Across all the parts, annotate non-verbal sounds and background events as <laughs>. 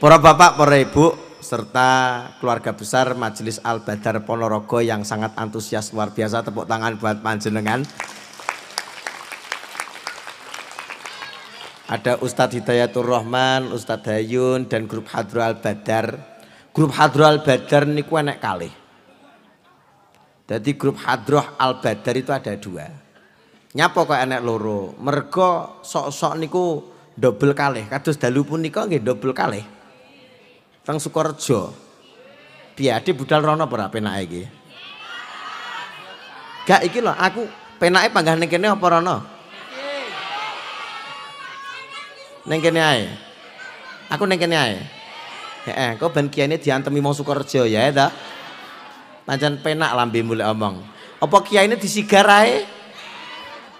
para bapak, para ibu, serta keluarga besar Majelis Al Badar Ponorogo yang sangat antusias luar biasa tepuk tangan buat panjenengan. Ada Ustadz Hidayatul Rahman, Ustadz Hayun dan grup Hadrul Al Badar. Grup Hadrul Al Badar niku enek kali. Jadi grup Hadroh Al Badar itu ada dua. Nyapa kok enek loro? Mergo sok-sok niku double kalih. Kados dalu punika nggih double kalih. Teng Sukorejo. Biadi budal rono ora penake iki? Gak iki lho, aku penake panggah ning kene apa rono? Ning kene ae. Aku ning kene ae. Heeh, kok ben kiai diantemi wong Sukorejo ya ta? Pancen penak lambe mulai omong. Apa kiai ini disigar ae?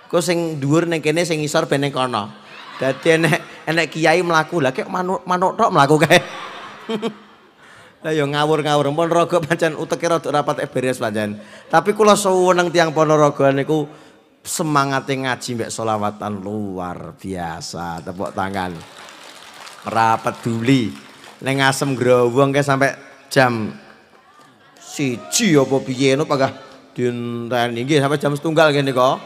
Kau sing dhuwur ning kene sing ngisor ben ning kono. Dadi enek enek kiai mlaku. Lah kek manuk manuk tok mlaku kae. <laughs> Lah yo ngawur-ngawur, Ponorogo pancen uteke rada rapat eh beres pancen. Tapi kula suwun nang tiyang Ponorogo niku semangate ngaji mbek selawatan luar biasa. Tepuk tangan. Rapat duli. Ning asem growong ke sampai jam siji apa piye no panggah dienteni nggih sampai jam setunggal kene kok.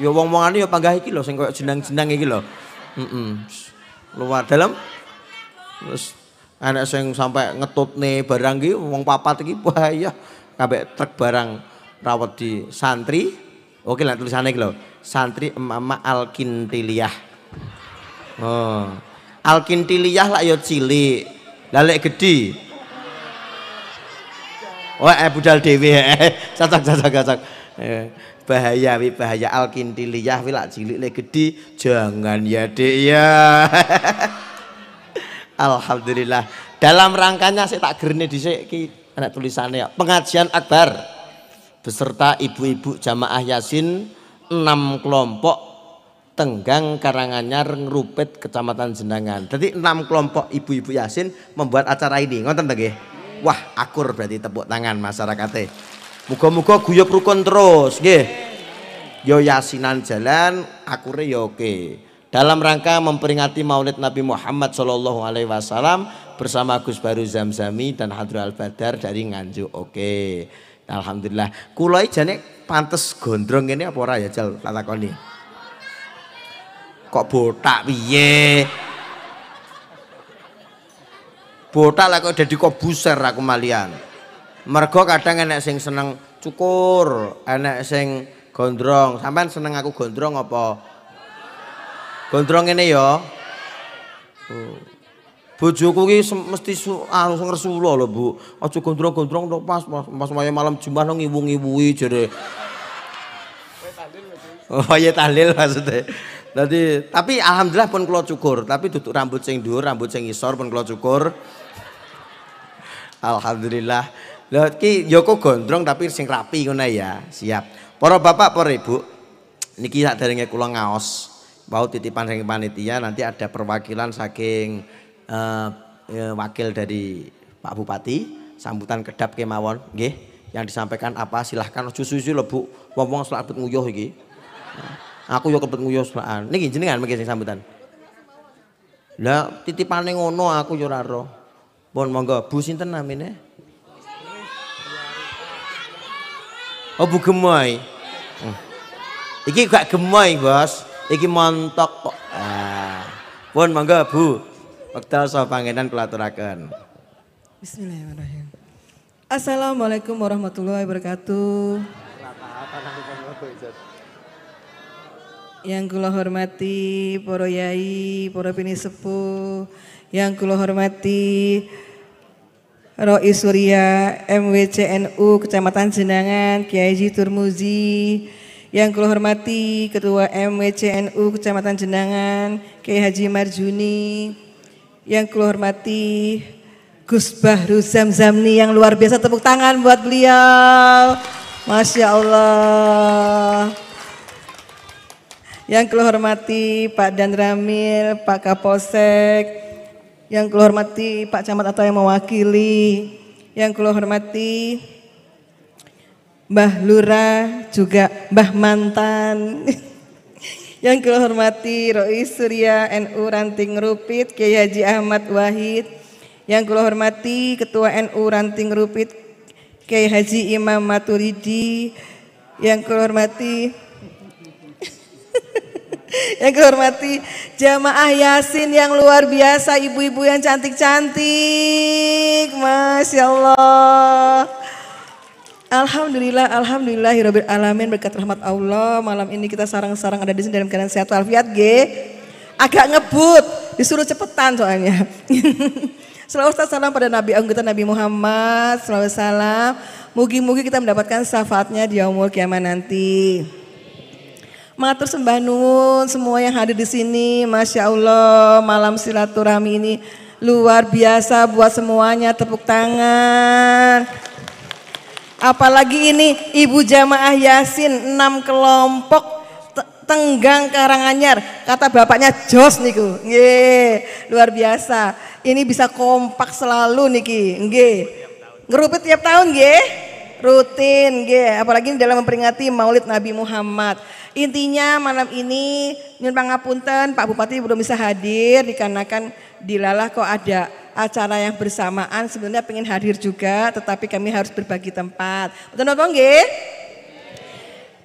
yo ya wong-wongane yo panggah iki lho sing koyo jenang-jenang iki lho. Heeh. Luar dalam terus Enak sing sampai nih barang gitu, wong papat gitu bahaya. Kabeh truk barang rawat di santri. Oke lah tulisannya iki Santri emama alkintiliyah. Oh. Alkintiliyah lah ya cilik. Lah lek gedhi Oh, eh, budal dewi, eh, <laughs> cocok, cocok, cocok. Eh, bahaya, wi bahaya alkintiliyah, wi lak cilik, lek gede, jangan ya dek ya. <laughs> Alhamdulillah. Dalam rangkanya saya tak gerne di sini. anak tulisannya pengajian akbar beserta ibu-ibu jamaah Yasin enam kelompok Tenggang Karanganyar Ngerupit Kecamatan Jendangan. Jadi enam kelompok ibu-ibu Yasin membuat acara ini. Ngoten nggih? Wah, akur berarti tepuk tangan masyarakatnya. muka-muka guyup rukun terus nggih. Yo yasinan jalan, akure yo oke dalam rangka memperingati Maulid Nabi Muhammad Shallallahu Alaihi Wasallam bersama Gus Baru Zamzami dan Hadrul Al Badar dari Nganjuk. Oke, Alhamdulillah. Kuloi jane pantes gondrong ini apa ora ya Jal takoni. Kok botak piye? Botak lah kok jadi kok buser aku malian. Mergo kadang enak sing seneng cukur, enak sing gondrong. Sampean seneng aku gondrong apa? Gondrong ini ya. Oh. Bojoku ini mesti harus ngresula loh Bu. Aja gondrong-gondrong dong pas pas, pas malam Jumat nang ngibu-ngibui jadi. Oh ya tahlil maksudnya. Dadi tapi alhamdulillah pun kalau cukur, tapi tutup rambut sing dur, rambut sing isor pun kalau cukur. Alhamdulillah. Lihat ki Joko ya gondrong tapi sing rapi kena ya. Siap. Para bapak, para ibu, niki tak dari ngekulang ngaos bau titipan saking panitia nanti ada perwakilan saking uh, wakil dari Pak Bupati sambutan kedap kemawon nggih yang disampaikan apa silahkan susu-susu lho Bu wong wong selabet nguyuh iki aku yo kebet nguyuh selaan niki jenengan mengki sing sambutan lah titipane ngono aku yo ora roh pun monggo Bu sinten namine Oh Bu Gemoy. Hmm. Iki gak gemoy, Bos. Iki montok kok. ah. pun monggo Bu. Wekdal so pangenan kula Bismillahirrahmanirrahim. Assalamualaikum warahmatullahi wabarakatuh. Yang kula hormati para yai, para sepuh yang kula hormati Roi Surya MWCNU Kecamatan Jenangan, Kiai Ji Turmuzi, yang kulo hormati Ketua MWCNU Kecamatan Jenangan, Kiai Haji Marjuni. Yang kulo hormati Gus Bahru Zamzamni yang luar biasa tepuk tangan buat beliau. Masya Allah. Yang kulo hormati Pak Dan Ramil, Pak Kapolsek, yang kulo hormati Pak Camat atau yang mewakili, yang kulo hormati Mbah Lurah, juga Mbah Mantan. <laughs> Yang kula hormati Rois Surya NU Ranting Rupit, Kiai Haji Ahmad Wahid. Yang kula hormati Ketua NU Ranting Rupit, Kiai Haji Imam Maturidi. Yang kula hormati <laughs> yang kula hormati jamaah Yasin yang luar biasa, ibu-ibu yang cantik-cantik. Masya Allah. Alhamdulillah, alhamdulillah, ya alamin berkat rahmat Allah. Malam ini kita sarang-sarang ada di sini dalam keadaan sehat walafiat, G. Agak ngebut, disuruh cepetan soalnya. <laughs> Selalu salam pada Nabi Anggota Nabi Muhammad, selalu salam. Mugi-mugi kita mendapatkan syafaatnya di umur kiamat nanti. Matur sembah nun, semua yang hadir di sini, masya Allah malam silaturahmi ini luar biasa buat semuanya tepuk tangan. Apalagi ini Ibu Jamaah Yasin enam kelompok Tenggang Karanganyar. Kata bapaknya jos niku. Nggih, luar biasa. Ini bisa kompak selalu niki. Nggih. Ngerupit tiap tahun nggih. Rutin nggih, apalagi dalam memperingati Maulid Nabi Muhammad. Intinya malam ini nyun pangapunten Pak Bupati belum bisa hadir dikarenakan dilalah kok ada acara yang bersamaan sebenarnya pengen hadir juga tetapi kami harus berbagi tempat. Betul napa nggih?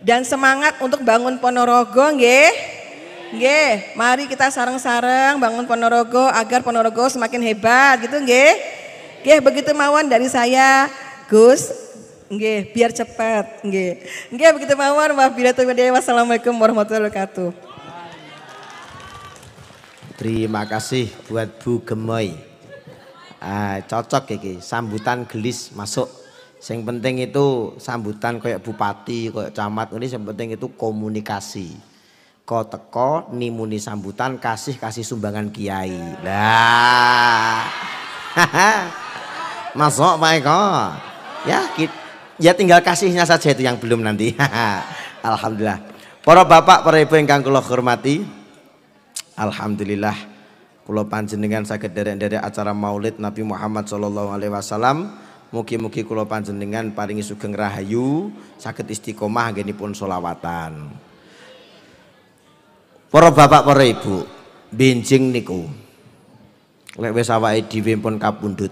Dan semangat untuk bangun Ponorogo nggih. Nggih, mari kita sarang-sarang bangun Ponorogo agar Ponorogo semakin hebat gitu nggih. Nggih, begitu mawon dari saya Gus Nggih, biar cepat. Nggih. Nggih begitu mawar wabillahi Wassalamualaikum warahmatullahi wabarakatuh. Terima kasih buat Bu Gemoy. Ah, cocok iki, sambutan gelis masuk. yang penting itu sambutan kayak bupati, kayak camat ini yang penting itu komunikasi. Ko teko nimuni sambutan kasih kasih sumbangan kiai. Lah. <laughs> masuk Pak Eko. Ya, ya tinggal kasihnya saja itu yang belum nanti. <laughs> Alhamdulillah. Para bapak, para ibu yang kang hormati. Alhamdulillah Kulo panjenengan sakit derek-derek acara Maulid Nabi Muhammad sallallahu alaihi wasallam. Mugi-mugi kulo panjenengan paringi sugeng rahayu, sakit istiqomah gini pun solawatan. Para bapak, para ibu, benjing niku. Lek wis awake dhewe pun kapundhut.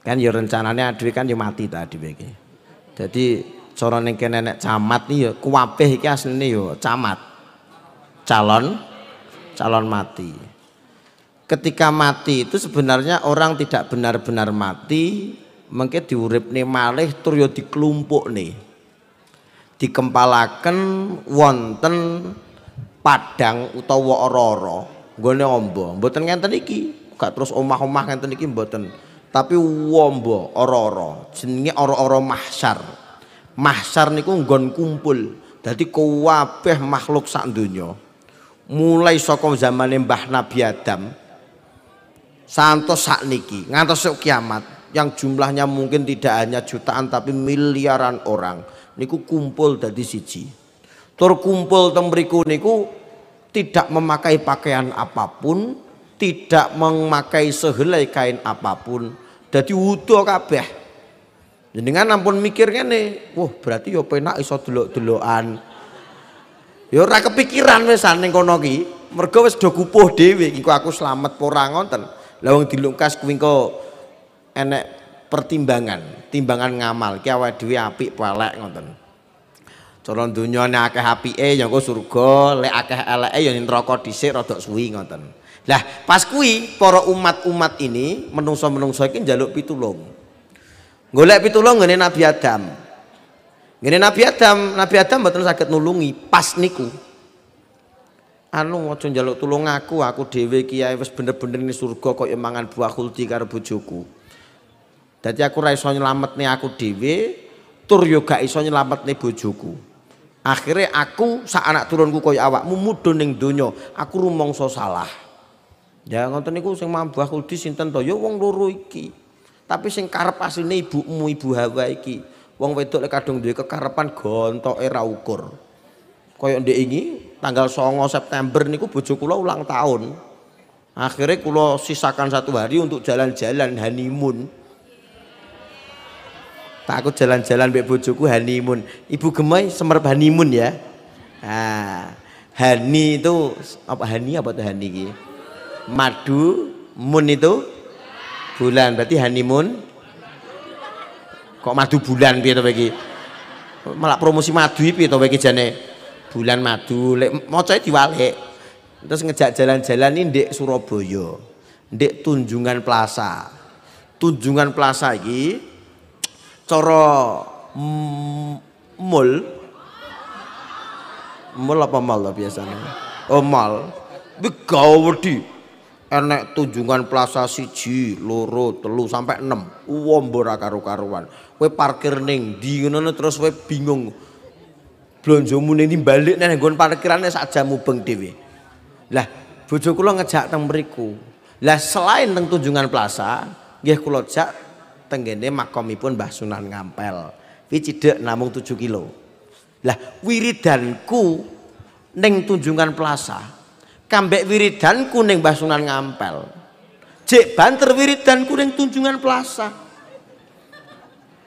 Kan ya rencananya dhewe kan ya mati ta dhewe iki. Jadi cara ning kene nek camat nih, ya kuwabeh iki asline ya camat. Calon calon mati ketika mati itu sebenarnya orang tidak benar-benar mati mungkin diurip nih malih tur ya di kelumpuk nih dikempalaken wonten padang utawa ororo gue ombo mboten ngenten iki gak terus omah-omah ngenten iki mboten tapi wombo ororo jenenge ororo mahsyar mahsyar niku nggon kumpul dadi kabeh makhluk sak donya mulai saka zamane Mbah Nabi Adam Santo sakniki ngantos kiamat yang jumlahnya mungkin tidak hanya jutaan tapi miliaran orang niku kumpul dari siji terkumpul kumpul tembriku niku tidak memakai pakaian apapun tidak memakai sehelai kain apapun jadi wudhu kabeh jenengan ampun mikirnya nih, wah berarti yo ya penak iso delok-delokan yo ya ora kepikiran wis ning kono ki mergo do kupuh dewi. aku selamat porang nonton Lawang dilungkas kuingko enek pertimbangan, timbangan ngamal ki awake Dewi Api pelek ngoten. Cara dunia nek akeh e yang ko surga, lek akeh yang ya neraka dhisik rada suwi ngoten. Lah pas kui poro umat-umat ini menungso-menungso iki jaluk pitulung. Golek pitulung ngene Nabi Adam. Ngene Nabi Adam, Nabi Adam betul sakit nulungi pas niku anu aja njaluk tulung aku aku dhewe kiai wis bener-bener ning surga kok ya mangan buah kulti karo bojoku dadi aku ora iso nyelametne aku dhewe tur yo ya gak iso nyelametne bojoku akhirnya aku sak anak turunku kaya awakmu mudhun ning donya aku rumangsa salah ya ngoten niku sing mambu buah khuldi sinten to yo ya, wong loro iki tapi sing karep asline ibumu ibu Hawa iki wong wedok lek kadung duwe kekarepan gontoke ra ukur kaya ndek iki tanggal songo September niku bojo kula ulang tahun akhirnya kulo sisakan satu hari untuk jalan-jalan honeymoon takut jalan-jalan mbek bojoku honeymoon ibu gemai semer honeymoon ya ah hani itu apa hani apa tuh hani gitu madu moon itu bulan berarti honeymoon kok madu bulan piye to bagi malah promosi madu piye to bagi jane bulan madu lek macae diwalek terus ngejak jalan-jalan ini ndek Surabaya dek Tunjungan Plaza Tunjungan Plaza iki coro mall mall apa mal lah biasanya oh mal wedi enek tunjungan plaza siji loro telu sampai enam uwom karu-karuan we parkir neng, di terus we bingung blonjomu ning balik nang gue parkirannya saat jam mubeng dhewe. Lah, bojo kula ngejak teng Lah selain teng Tunjungan Plaza, nggih kula jak tenggene makomipun basunan Sunan Ngampel. Kuwi namung 7 kilo. Lah wiridanku neng Tunjungan Plaza kambek wiridanku neng basunan Ngampel. cek banter wiridanku neng Tunjungan Plaza.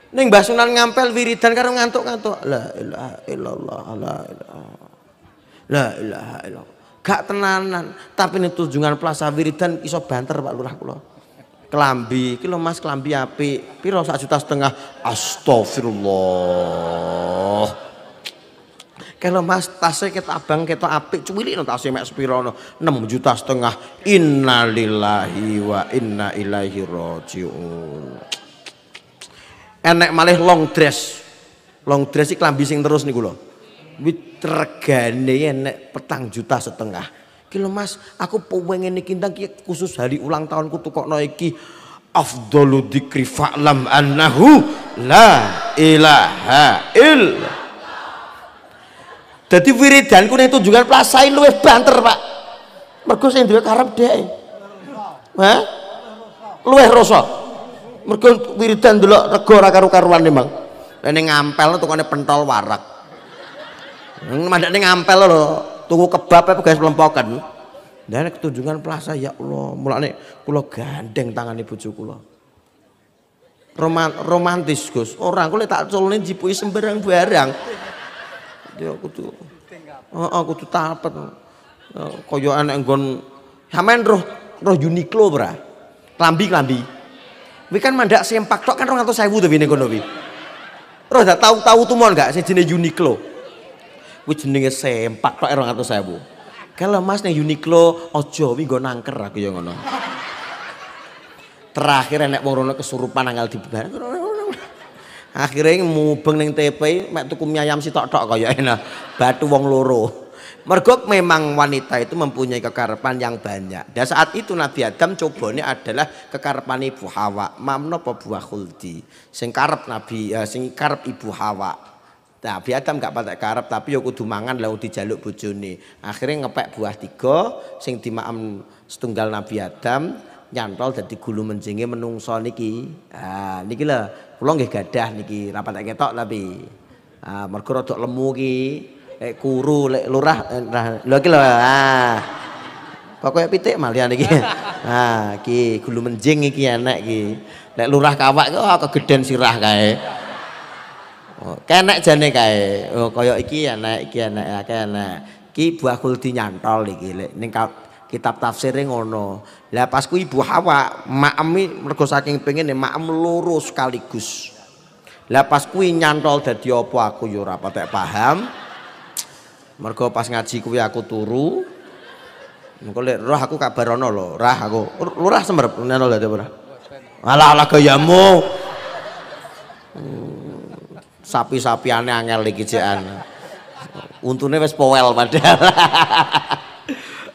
Neng Mbah Sunan ngampel wiridan karo ngantuk-ngantuk. La ilaha illallah, la ilaha. La ilaha illallah. Gak tenanan, tapi ini tujuan plaza wiridan iso banter Pak Lurah kula. Kelambi, iki lho Mas kelambi apik. Piro sak juta setengah? Astagfirullah. Kalau mas tasnya kita abang kita apik cuwili no tasnya mek spirono enam juta setengah innalillahi wa inna ilaihi rojiun enek malih long dress long dress iki klambi sing terus niku lho kuwi regane enek petang juta setengah iki Mas aku pengen iki ndang khusus hari ulang tahunku tukokno iki afdalu dzikri fa'lam annahu la ilaha illallah wiridan wiridanku nih tunjukkan pelasain lu banter Pak mergo juga duwe karep deh Hah? Luwih rosok mergo wiridan dulu rego ora karu-karuan memang ini ngampel tukane pentol warak ini hmm, ngampel lho tuku kebab apa guys pelempokan dan ketunjungan plaza ya Allah mulane kula gandeng tangan ibu kula Roman, romantis Gus orang kula tak culne jipui sembarang barang ya kudu aku oh, kudu tapet kaya anak gon, hamen roh roh Uniqlo bra lambi klambi Wih kan mandak sempak tok kan orang saya to bini kono kuwi. Roh dah tahu-tahu mohon gak sing jenenge Uniqlo. Kuwi jenenge sempak tok bu, kan Kalau Mas nih Uniqlo ojo kuwi gue nangker aku ya ngono. Terakhir enak wong rono kesurupan di dibar. Akhirnya mubeng neng TP mek tuku ayam si tok ya enak. Batu wong loro. Mergok memang wanita itu mempunyai kekarapan yang banyak. Dan saat itu Nabi Adam cobanya adalah kekarapan Ibu Hawa. Mamno buah kulti, Sing Nabi eh, sing Ibu Hawa. Nabi Adam gak patah karep tapi yuk ya kudu mangan lalu dijaluk bujuni. Akhirnya ngepek buah tiga sing timam setunggal Nabi Adam nyantol jadi gulu menjengi menungso niki. Ah niki lah, pulang gak gadah niki rapat ketok tapi ah mergo rodok lemu ki lek kuru lek lurah eh, nah, lho iki lho ah pokoknya pitik malian iki <laughs> ah iki gulu menjing iki enak iki lek lurah kawak kok oh, kegeden sirah kae oh, kenek jane kae oh kaya iki enak, iki anak akeh enak. iki buah kuldi nyantol iki lek ning kitab tafsirnya ngono lah pas ku ibu hawa maem mergo saking pengen maem lurus sekaligus lah pas kuwi nyantol dadi apa aku yo ya ora patek paham Mergo pas ngaji kuwi aku turu. Engko lek roh aku kabarono lho, rah aku. Lurah semerep neno lho ora. ala ala gayamu. sapi hmm, sapi ane angel iki jekan. Untune wis powel padahal.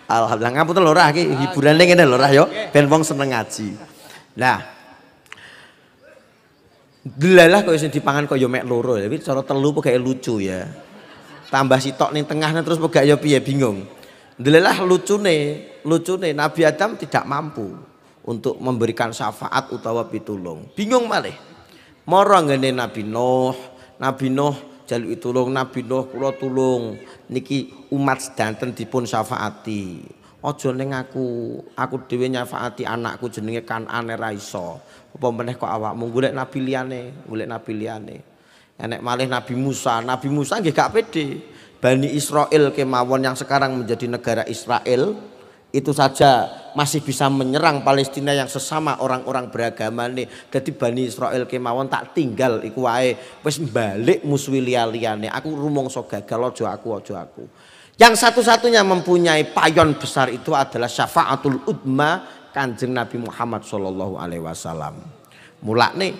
Alhamdulillah ngapunten lho rah iki hiburane ngene lho rah yo ben wong seneng ngaji. Nah, Delalah kok sing dipangan kok yo mek loro, tapi cara telu kok lucu ya tambah sitok nih tengahnya terus pegak ya piye bingung. Delelah lucune, lucune Nabi Adam tidak mampu untuk memberikan syafaat utawa pitulung. Bingung malih. Moro ngene Nabi Nuh, Nabi Nuh jalu tulung Nabi Nuh kula tulung niki umat sedanten dipun syafaati. Aja ning aku, aku dhewe nyafaati anakku jenenge Kanan ora iso. Apa meneh kok awakmu golek nabi liyane, golek nabi liyane. Enek malih Nabi Musa. Nabi Musa nggih gak pede. Bani Israel kemawon yang sekarang menjadi negara Israel itu saja masih bisa menyerang Palestina yang sesama orang-orang beragama nih. Jadi Bani Israel kemawon tak tinggal iku wae wis balik musuh liyane Aku rumangsa gagal aja aku aja aku. Yang satu-satunya mempunyai payon besar itu adalah syafaatul udma Kanjeng Nabi Muhammad sallallahu alaihi wasallam. Mulak nih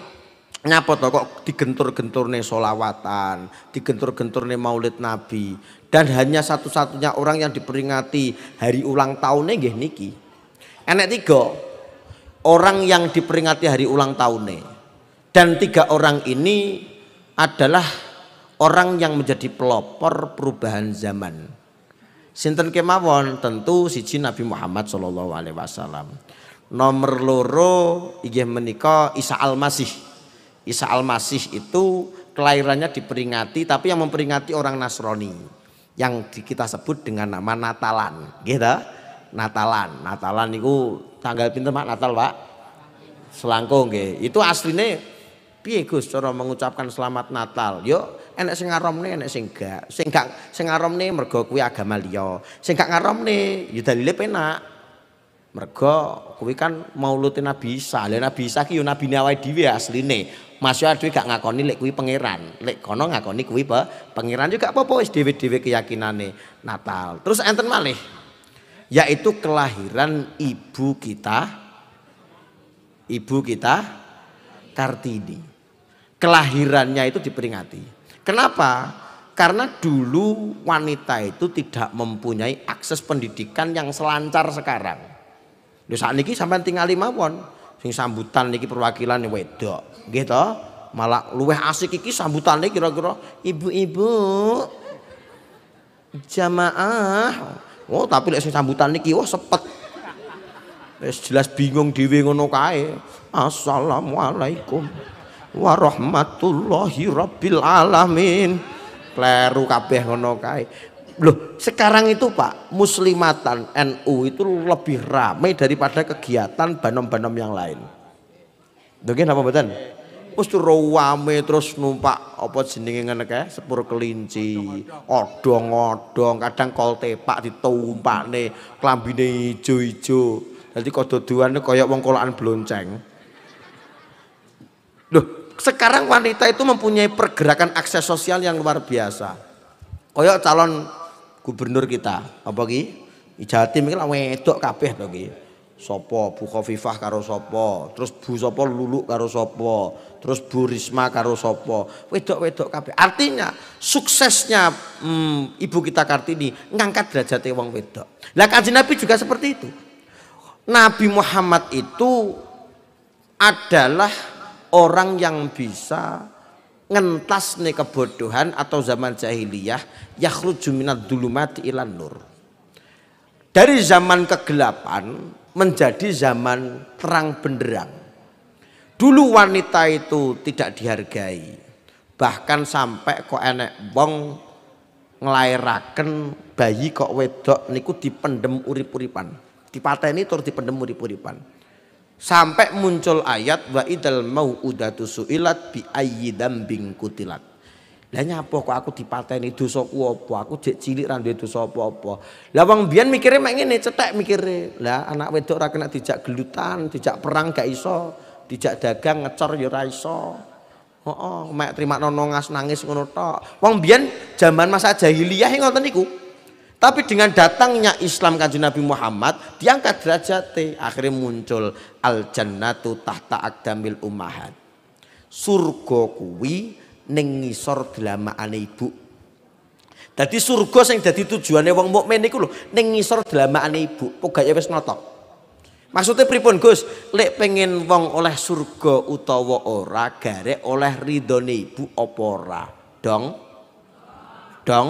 nyapot kok digentur-genturne solawatan, digentur-genturne maulid Nabi. Dan hanya satu-satunya orang yang diperingati hari ulang tahunnya gih niki. Enak tiga orang yang diperingati hari ulang tahunnya. Dan tiga orang ini adalah orang yang menjadi pelopor perubahan zaman. Sinten kemawon tentu siji Nabi Muhammad Shallallahu Alaihi Wasallam. Nomor loro iya menikah Isa Al-Masih Isa Al-Masih itu kelahirannya diperingati tapi yang memperingati orang Nasrani yang kita sebut dengan nama Natalan gitu Natalan Natalan itu tanggal pinter Pak Natal Pak selangkung gitu. itu aslinya piye Gus cara mengucapkan selamat Natal yo enek sing ngaromne enek sing gak sing gak sing ngaromne mergo kuwi agama liya sing gak ngaromne yo dalile penak Mergo kuwi kan maulute Nabi Isa. Lah Nabi Isa ki yo nabine awake dhewe ya asline. Masya dhewe gak ngakoni lek kuwi pangeran. Lek kono ngakoni kuwi apa pangeran juga apa-apa wis dhewe-dhewe keyakinane Natal. Terus enten malih yaitu kelahiran ibu kita ibu kita Kartini. Kelahirannya itu diperingati. Kenapa? Karena dulu wanita itu tidak mempunyai akses pendidikan yang selancar sekarang. Lho sampai sampean tingali mawon sing sambutan niki perwakilan wedok. Nggih to? Malah luweh asik iki sambutane kira-kira ibu-ibu jamaah. Oh, tapi lek sing sambutan niki wah sepet. Wis jelas bingung dhewe ngono kae. Assalamualaikum warahmatullahi rabbil alamin. Kleru kabeh ngono kae. Loh, sekarang itu Pak, muslimatan NU itu lebih ramai daripada kegiatan banom-banom yang lain. Mungkin apa betul? Wis rame terus numpak apa jenenge ngene kae, sepur kelinci, odong-odong, kadang kol tepak ditumpakne, klambine ijo-ijo. Dadi kododuane kaya wong kolokan blonceng. Loh, sekarang wanita itu mempunyai pergerakan akses sosial yang luar biasa. Koyok calon gubernur kita apa ki ijati mungkin lah wedok kabeh to ki Sopo Bu kofifah karo sopo terus Bu Sopo Lulu karo sopo terus Bu Risma karo sopo wedok-wedok kabeh artinya suksesnya hmm, ibu kita Kartini ngangkat derajatnya wong wedok lah kaji Nabi juga seperti itu Nabi Muhammad itu adalah orang yang bisa ngentas nih kebodohan atau zaman jahiliyah yakhruju minad dulumati ilan nur dari zaman kegelapan menjadi zaman terang benderang dulu wanita itu tidak dihargai bahkan sampai kok enek bong ngelairaken bayi kok wedok niku dipendem urip-uripan dipateni tur dipendem urip-uripan sampai muncul ayat wa idal mau suilat bi ayyidam bing kutilat lah nyapa kok aku dipateni dosaku apa aku jek cilik ra duwe dosa apa-apa lah wong biyen mikire mek ngene cetek mikire lah anak wedok ora kena dijak gelutan dijak perang gak iso dijak dagang ngecor ya so iso heeh oh, oh, mek terima nonongas nangis ngono tok wong biyen jaman masa jahiliyah ngoten niku tapi dengan datangnya Islam kanjeng Nabi Muhammad diangkat derajatnya akhirnya muncul al jannatu tahta akdamil ummahat. Surga kuwi ning ngisor delamaane ibu. Dadi surga sing dadi tujuane wong mukmin niku lho ning ngisor delamaane ibu, pokoke wis notok. Maksudnya pripun Gus, lek pengen wong oleh surga utawa ora gare oleh ridhone ibu apa ora? Dong. Dong.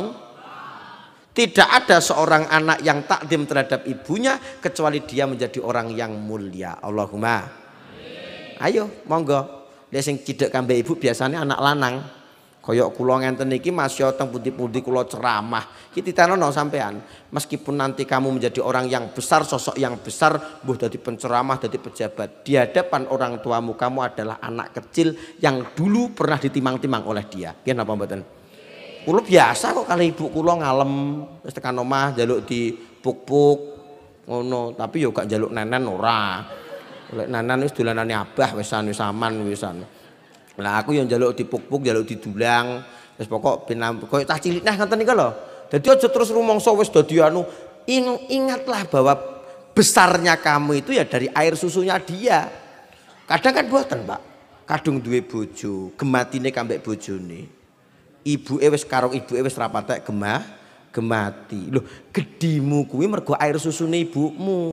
Tidak ada seorang anak yang takdim terhadap ibunya kecuali dia menjadi orang yang mulia. Allahumma. Amin. Ayo, monggo. Dia sing cidek kambe ibu biasanya anak lanang. Koyok kula ngenten iki masih ya teng pundi-pundi kulo ceramah. Iki ditanono sampean, meskipun nanti kamu menjadi orang yang besar, sosok yang besar, mbuh dadi penceramah, dadi pejabat, di hadapan orang tuamu kamu adalah anak kecil yang dulu pernah ditimang-timang oleh dia. Kenapa mbak mboten? Kulo biasa kok kali ibu kulo ngalem terus tekan omah jaluk di puk-puk ngono, tapi yo gak jaluk nenen ora. Lek nenen wis dolanane abah wisan wis aman anu. Lah aku yang jaluk di puk-puk, jaluk didulang, wis pokok pinam koyo cah cilik nah ngoten niku lho. Dadi aja terus rumangsa wis dadi anu Ing, ingatlah bahwa besarnya kamu itu ya dari air susunya dia. Kadang kan buatan, Pak. Kadung duwe bojo, gematine kambek bojone. Ibu ewes karo ibu ewes rapatek gemah gemati. Loh, gedimu kuwi mergo air susune ibumu.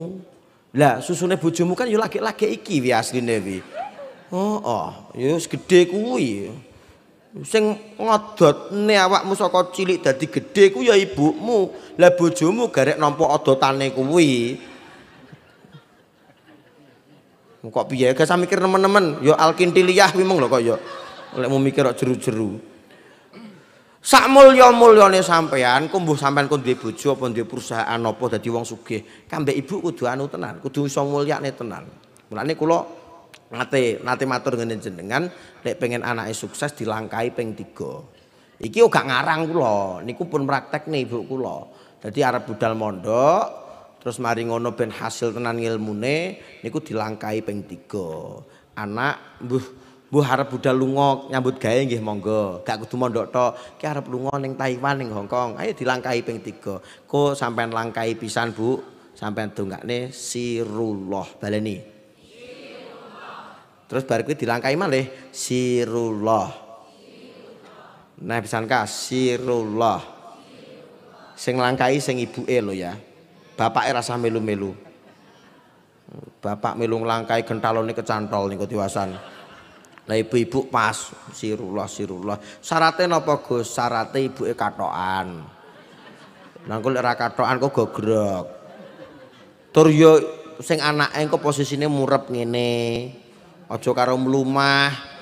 Lah, susune bojomu kan yo laki-laki iki wi asline wi. Oh, oh, yo gede gedhe kuwi. Sing ngodotne awakmu saka cilik dadi gede ku ya ibumu. Lah bojomu garek nampa odotane kuwi. Kok piye? Gak mikir nemen-nemen. Yo alkintiliyah kuwi mong lho kok yo. Lek mau mikir kok jeru-jeru. Sak mulya-mulyane sampean, kumbuh sampean ku duwe bojo apa duwe perusahaan apa dadi wong sugih, kambe ibu kudu anu tenan, kudu iso mulyane tenan. Mulane kula nate nate matur ngene jenengan nek pengen anake sukses dilangkai ping 3. Iki gak ngarang kula, niku pun nih ibu kula. Dadi arep budal mondok, terus mari ngono ben hasil tenan ilmune niku dilangkai ping 3. Anak mbuh Bu harap budal lunga nyambut gawe nggih monggo. Gak kudu mondok tok. Ki harap lunga neng Taiwan neng Hongkong Kong. Ayo dilangkahi ping 3. Ko sampean langkahi pisan, Bu. Sampean dongakne sirullah. Baleni. Terus bar kuwi dilangkahi malih sirullah. Nah, pisan ka sirullah. sirullah. Sing langkai sing ibuke lo ya. Bapake rasa melu-melu. Bapak melu nglangkai gentalone kecantol niku tiwasan. ibu-ibu pas sirullah sirullah. Syaratnya napa Gus? Syarate ibuke katokan. Nang kok ora katokan kok gogrok. Tur yo sing anake kok posisine murep ngene. Aja karo mlumah.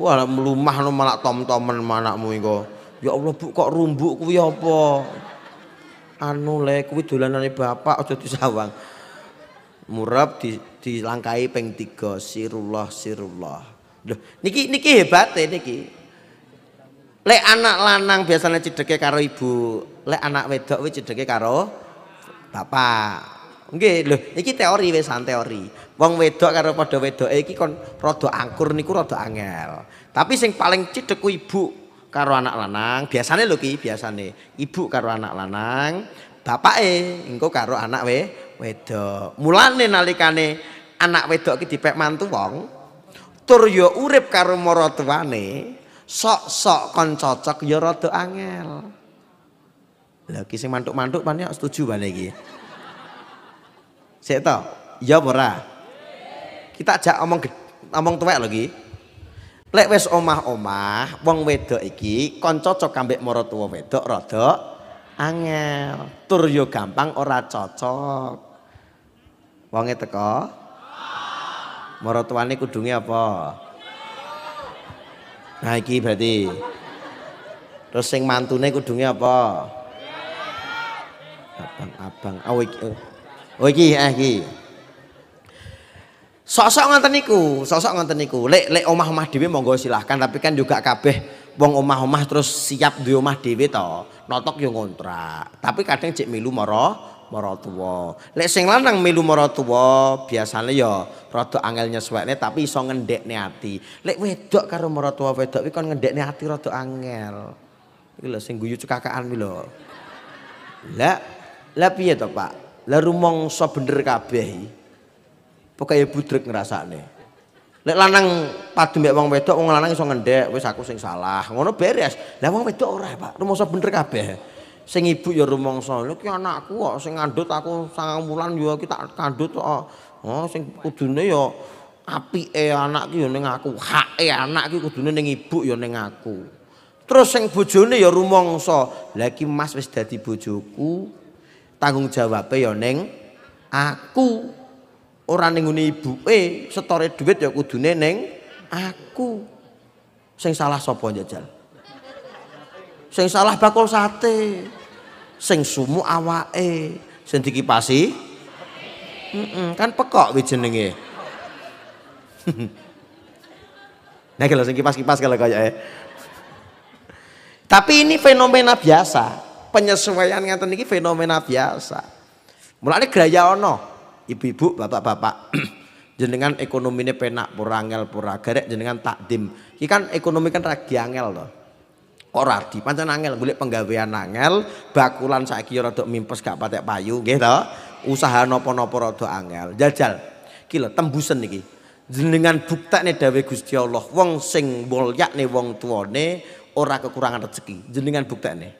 Wah, mlumah no malah tom-tomen anakmu iku. Ya Allah, Bu, kok rumbuk kuwi apa? Anu le kuwi dolanane bapak aja disawang. Murep di dilangkai ping 3 sirullah sirullah. Loh, niki niki hebat ya niki. le anak lanang biasanya cedeke karo ibu, le anak wedok wis cedeke karo bapak. Nggih, lho niki teori wesan teori. Wong wedok karo padha wedoke iki kon rada angkur niku rada angel. Tapi sing paling cedek ibu karo anak lanang, biasanya lho ki, biasane ibu karo anak lanang, bapake engko karo anak we wedok. Mulane nalikane anak wedok ki dipek mantu wong, tur urep ya urip karo maratuwane, sok-sok kon cocok yo ya rada angel. Lah iki sing mantuk-mantuk pan ya setuju bane iki. Sik to? Ya ora? Kita ajak omong omong tuwek lho iki. Lek wis omah-omah, wong wedok iki kon cocok kambek maratuwa wedok rada angel. Tur yo gampang ora cocok. Wonge teko Maratuane kudunge apa? Nah iki berarti. Terus sing mantune kudunge apa? Abang-abang. Oh iki. Eh. Oh iki ah iki. Sosok ngoten niku, sosok ngoten niku. Lek lek omah-omah dhewe monggo silahkan tapi kan juga kabeh wong omah-omah terus siap duwe omah dhewe to. Notok yo ngontrak. Tapi kadang cek milu mara maratuwa. Lek sing lanang melu maratuwa biasane ya rada angel nyesuwekne tapi iso ngendhekne ati. Lek wedok karo maratuwa wedok kuwi kon ngendhekne ati rada angel. Iki lho sing guyu cekakaan kuwi lho. Lah, lah piye to, Pak? Lah rumangsa bener kabeh iki. Pokoke budrek ngrasakne. Lek lanang padu mbek wong wedok, wong lanang iso ngendhek, wis aku sing salah. Ngono beres. Lah wong wedok ora, Pak. Rumangsa bener kabeh sing ibu ya rumangsa lho ki anakku kok sing ngandhut aku sangang wulan yo ya ki tak oh kok oh sing kudune ya apike anak ki neng ya ning aku hake anak ki kudune ning ibu yo ya ning aku terus sing bojone ya rumangsa lha ki mas wis dadi bojoku tanggung jawabe yo ning aku ora ning ngene ibuke setore dhuwit ya kudune ning aku sing salah sapa jajal sing salah bakul sate sing sumu awake, sing dikipasi mm -mm, kan pekok kuwi jenenge. <laughs> nah kalau sing kipas-kipas kalau kaya eh. Tapi ini fenomena biasa. Penyesuaian yang iki fenomena biasa. Mulai graya ono ibu-ibu, bapak-bapak. <clears throat> jenengan ekonomine penak pura angel pura garek jenengan takdim. Iki kan ekonomi kan ragi angel loh kok di pancen angel golek penggawean angel bakulan saiki ya rada mimpes gak patek payu nggih to usaha napa-napa rada angel jajal iki tembusan tembusen iki jenengan buktekne dawuh Gusti Allah wong sing mulyakne wong tuane ora kekurangan rezeki jenengan buktekne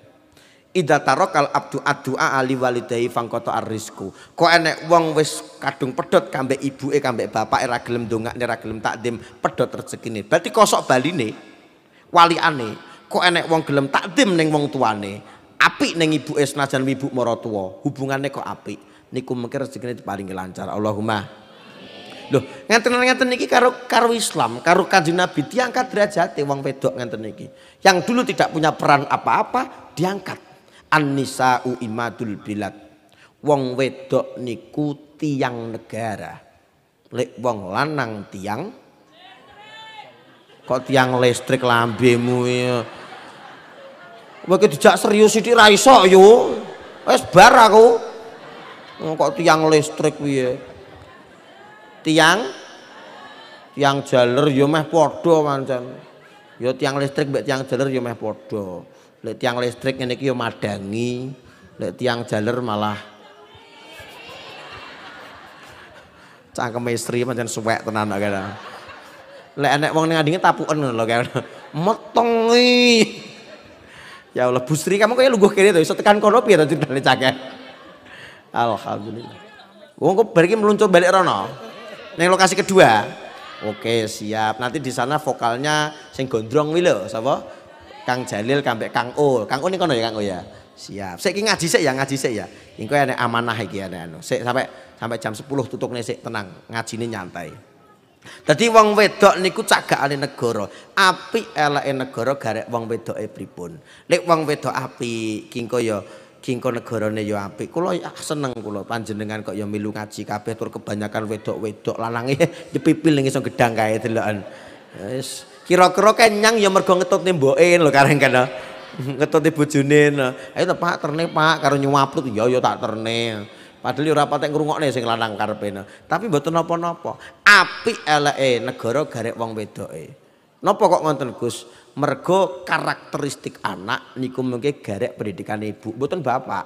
Ida tarokal abdu adua ali walidai fangkoto arrisku. Ko enek wong wis kadung pedot kambe e kambe bapake ra gelem dongakne ra gelem takdim pedot rezeki rezekine. Berarti kosok wali ane kok enek wong gelem takdim neng wong tuane api neng ibu esna dan ibu morotuo hubungannya kok api niku mikir segini paling lancar Allahumma Loh, ngenten-ngenten niki karo karo Islam, karo Kanjeng Nabi diangkat derajat wong wedok ngenten niki. Yang dulu tidak punya peran apa-apa diangkat. an Uimadul imadul bilad. Wong wedok niku tiang negara. Lek wong lanang tiang kok tiang listrik lambemu ya. Kowe dijak serius iki ra iso yo. Wis bar aku. Hmm, kok tiang listrik piye? Tiang tiang jaler yo meh padha pancen. Yo tiang listrik mbek tiang jaler yo meh padha. Lek tiang listrik ngene iki yo madangi, lek tiang jaler malah cangkem istri pancen suwek tenan kok. Lek enek wong ning andinge tapuken lho kaya. Metengi. Ya Allah, Bu Sri kamu kayak lungguh kene to iso tekan kono piye to ceritane cakek. Alhamdulillah. Wong kok bariki meluncur balik rono. Ning lokasi kedua. Oke, siap. Nanti di sana vokalnya sing gondrong wi lho, sapa? Kang Jalil kambek Kang Ul. Kang Ul kono ya Kang Ul ya. Siap. Sik ngaji sik ya, ngaji sik ya. Ing ana amanah iki ana anu. Sik sampai sampai jam 10 tutup sik tenang. Ngajine nyantai. Tadi wong wedok niku cagakane negara. Apik eleke negara garek wong wedoke pripun. Lek wong wedok apik kingko ya kingko negarane ya apik. Kula ya seneng kula panjenengan kok ya milu ngaji kabeh tur kebanyakan wedok-wedok lanange <laughs> dipipil ning iso gedang kae deloken. Wis kira-kira kenyang ya mergo ngetutne mboke lho kareng kana. <laughs> Ngetutne bojone. Ayo Pak terne Pak karo nyuwaput ya ya tak terne. Padahal ya ora patek ngrungokne sing lanang karepe. Tapi mboten napa-napa. Apik eleke negara garek wong wedoke. Napa kok ngonten Gus? Mergo karakteristik anak niku mengke garek pendidikan ibu, mboten bapak.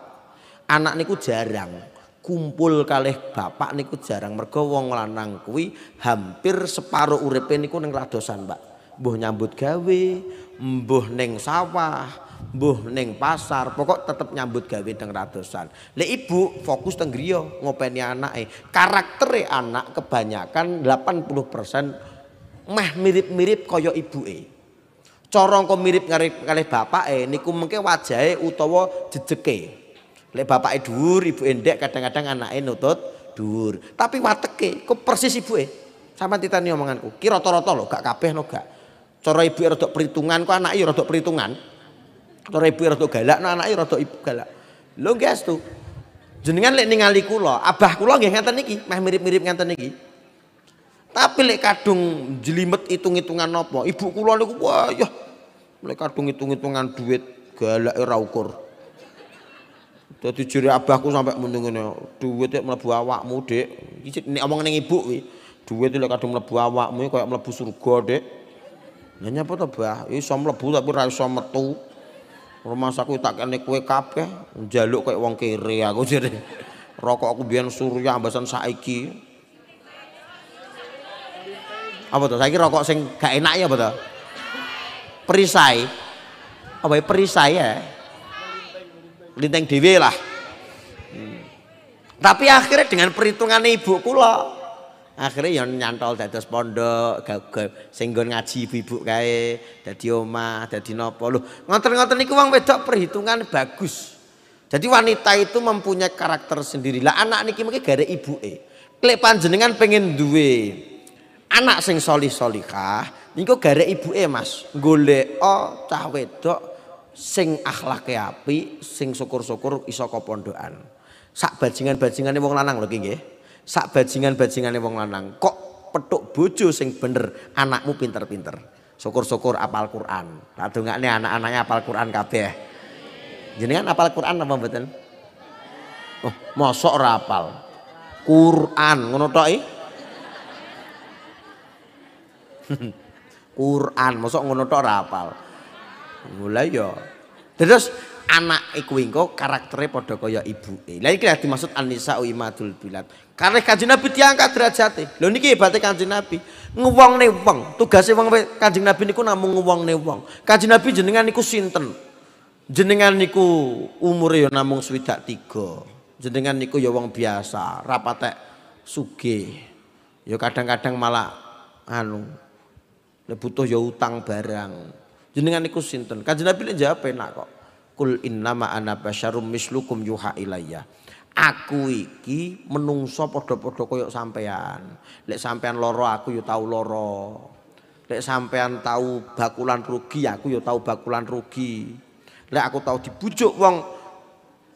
Anak niku jarang kumpul kalih bapak niku jarang mergo wong lanang kuwi hampir separuh uripe niku ning radosan, Mbak. Mbuh nyambut gawe, mbuh ning sawah, mbuh neng pasar, pokok tetep nyambut gawe teng ratusan. Lek ibu fokus teng griya ngopeni anake. Karaktere anak kebanyakan 80% meh mirip-mirip koyo ibu eh. Corong engko mirip kalih bapake niku mengke wajahe utawa jejeke. bapak eh dur ibu endek kadang-kadang anak eh nutut dur. Tapi wateke kok persis ibu eh. Sama titani omonganku. kira rata-rata gak kabeh no gak. Cara ibuke rada perhitungan, kok anak ya rada perhitungan. Cara ibu rada galak, no anake ya rada ibu galak. lo guys tu, Jenengan lek ningali kula, abah kula nggih ngenten niki, meh mirip-mirip ngenten niki. Tapi lek kadung jelimet hitung-hitungan nopo, ibu kula niku wayah. Lek kadung hitung-hitungan duit galak ora ya ukur. Dadi jere abahku sampai muni ngene, duit mlebu awakmu, Dik. Iki nek omong ning ibu kuwi, duit lek kadung mlebu awakmu kaya mlebu surga, Dik. Lah apa to, Bah? Ya iso mlebu tapi ora iso metu rumah saku tak kene kue kape, jaluk kayak wong kere aku <laughs> jadi rokok aku biar surya ambasan saiki apa tuh saiki rokok sing gak enak ya betul? perisai apa ya perisai ya linteng dewi lah hmm. tapi akhirnya dengan perhitungan ibu kula akhirnya yang nyantol dari pondok sing nggon ngaji ibu-ibu kae dadi omah dadi napa lho ngotot ngoten niku wong wedok perhitungan bagus jadi wanita itu mempunyai karakter sendiri lah anak niki mungkin gara E, klek panjenengan pengen duwe anak sing solih solihah niku gara E mas gule, o cah wedok sing akhlaknya api sing syukur-syukur iso sak bajingan-bajingane wong lanang lho lagi nggih Sak bajingan bajingan wong lanang kok petuk bojo sing bener anakmu pinter-pinter. Syukur-syukur apal Quran. Tak nih anak-anaknya apal Quran kabeh. Jenengan apal Quran apa betul? Oh, mosok rapal, Quran ngono tok <laughs> Quran mosok ngono tok rapal Mulai iya. yo, Terus anak iku engko karaktere padha kaya ibuke. Lah iki lah dimaksud Anisa imadul bilad. Karena Kanjeng Nabi diangkat derajate. Lho niki hebate Kanjeng Nabi. Ngewongne wong. Tugase wong Kanjeng Nabi niku namung ngewongne wong. Kanjeng Nabi jenengan niku sinten? Jenengan niku umure ya namung swidak tiga. Jenengan niku ya wong biasa, rapatek sugih. Ya kadang-kadang malah anu butuh ya utang barang. Jenengan niku sinten? Kanjeng Nabi jawab enak kok. Kul innama ana basyarum mislukum yuha ilayya. Aku iki menungso padha-padha koyo sampean. Lek sampean loro aku yo tau loro. Lek sampean tau bakulan rugi aku yo tau bakulan rugi. Lek aku tau dibujuk wong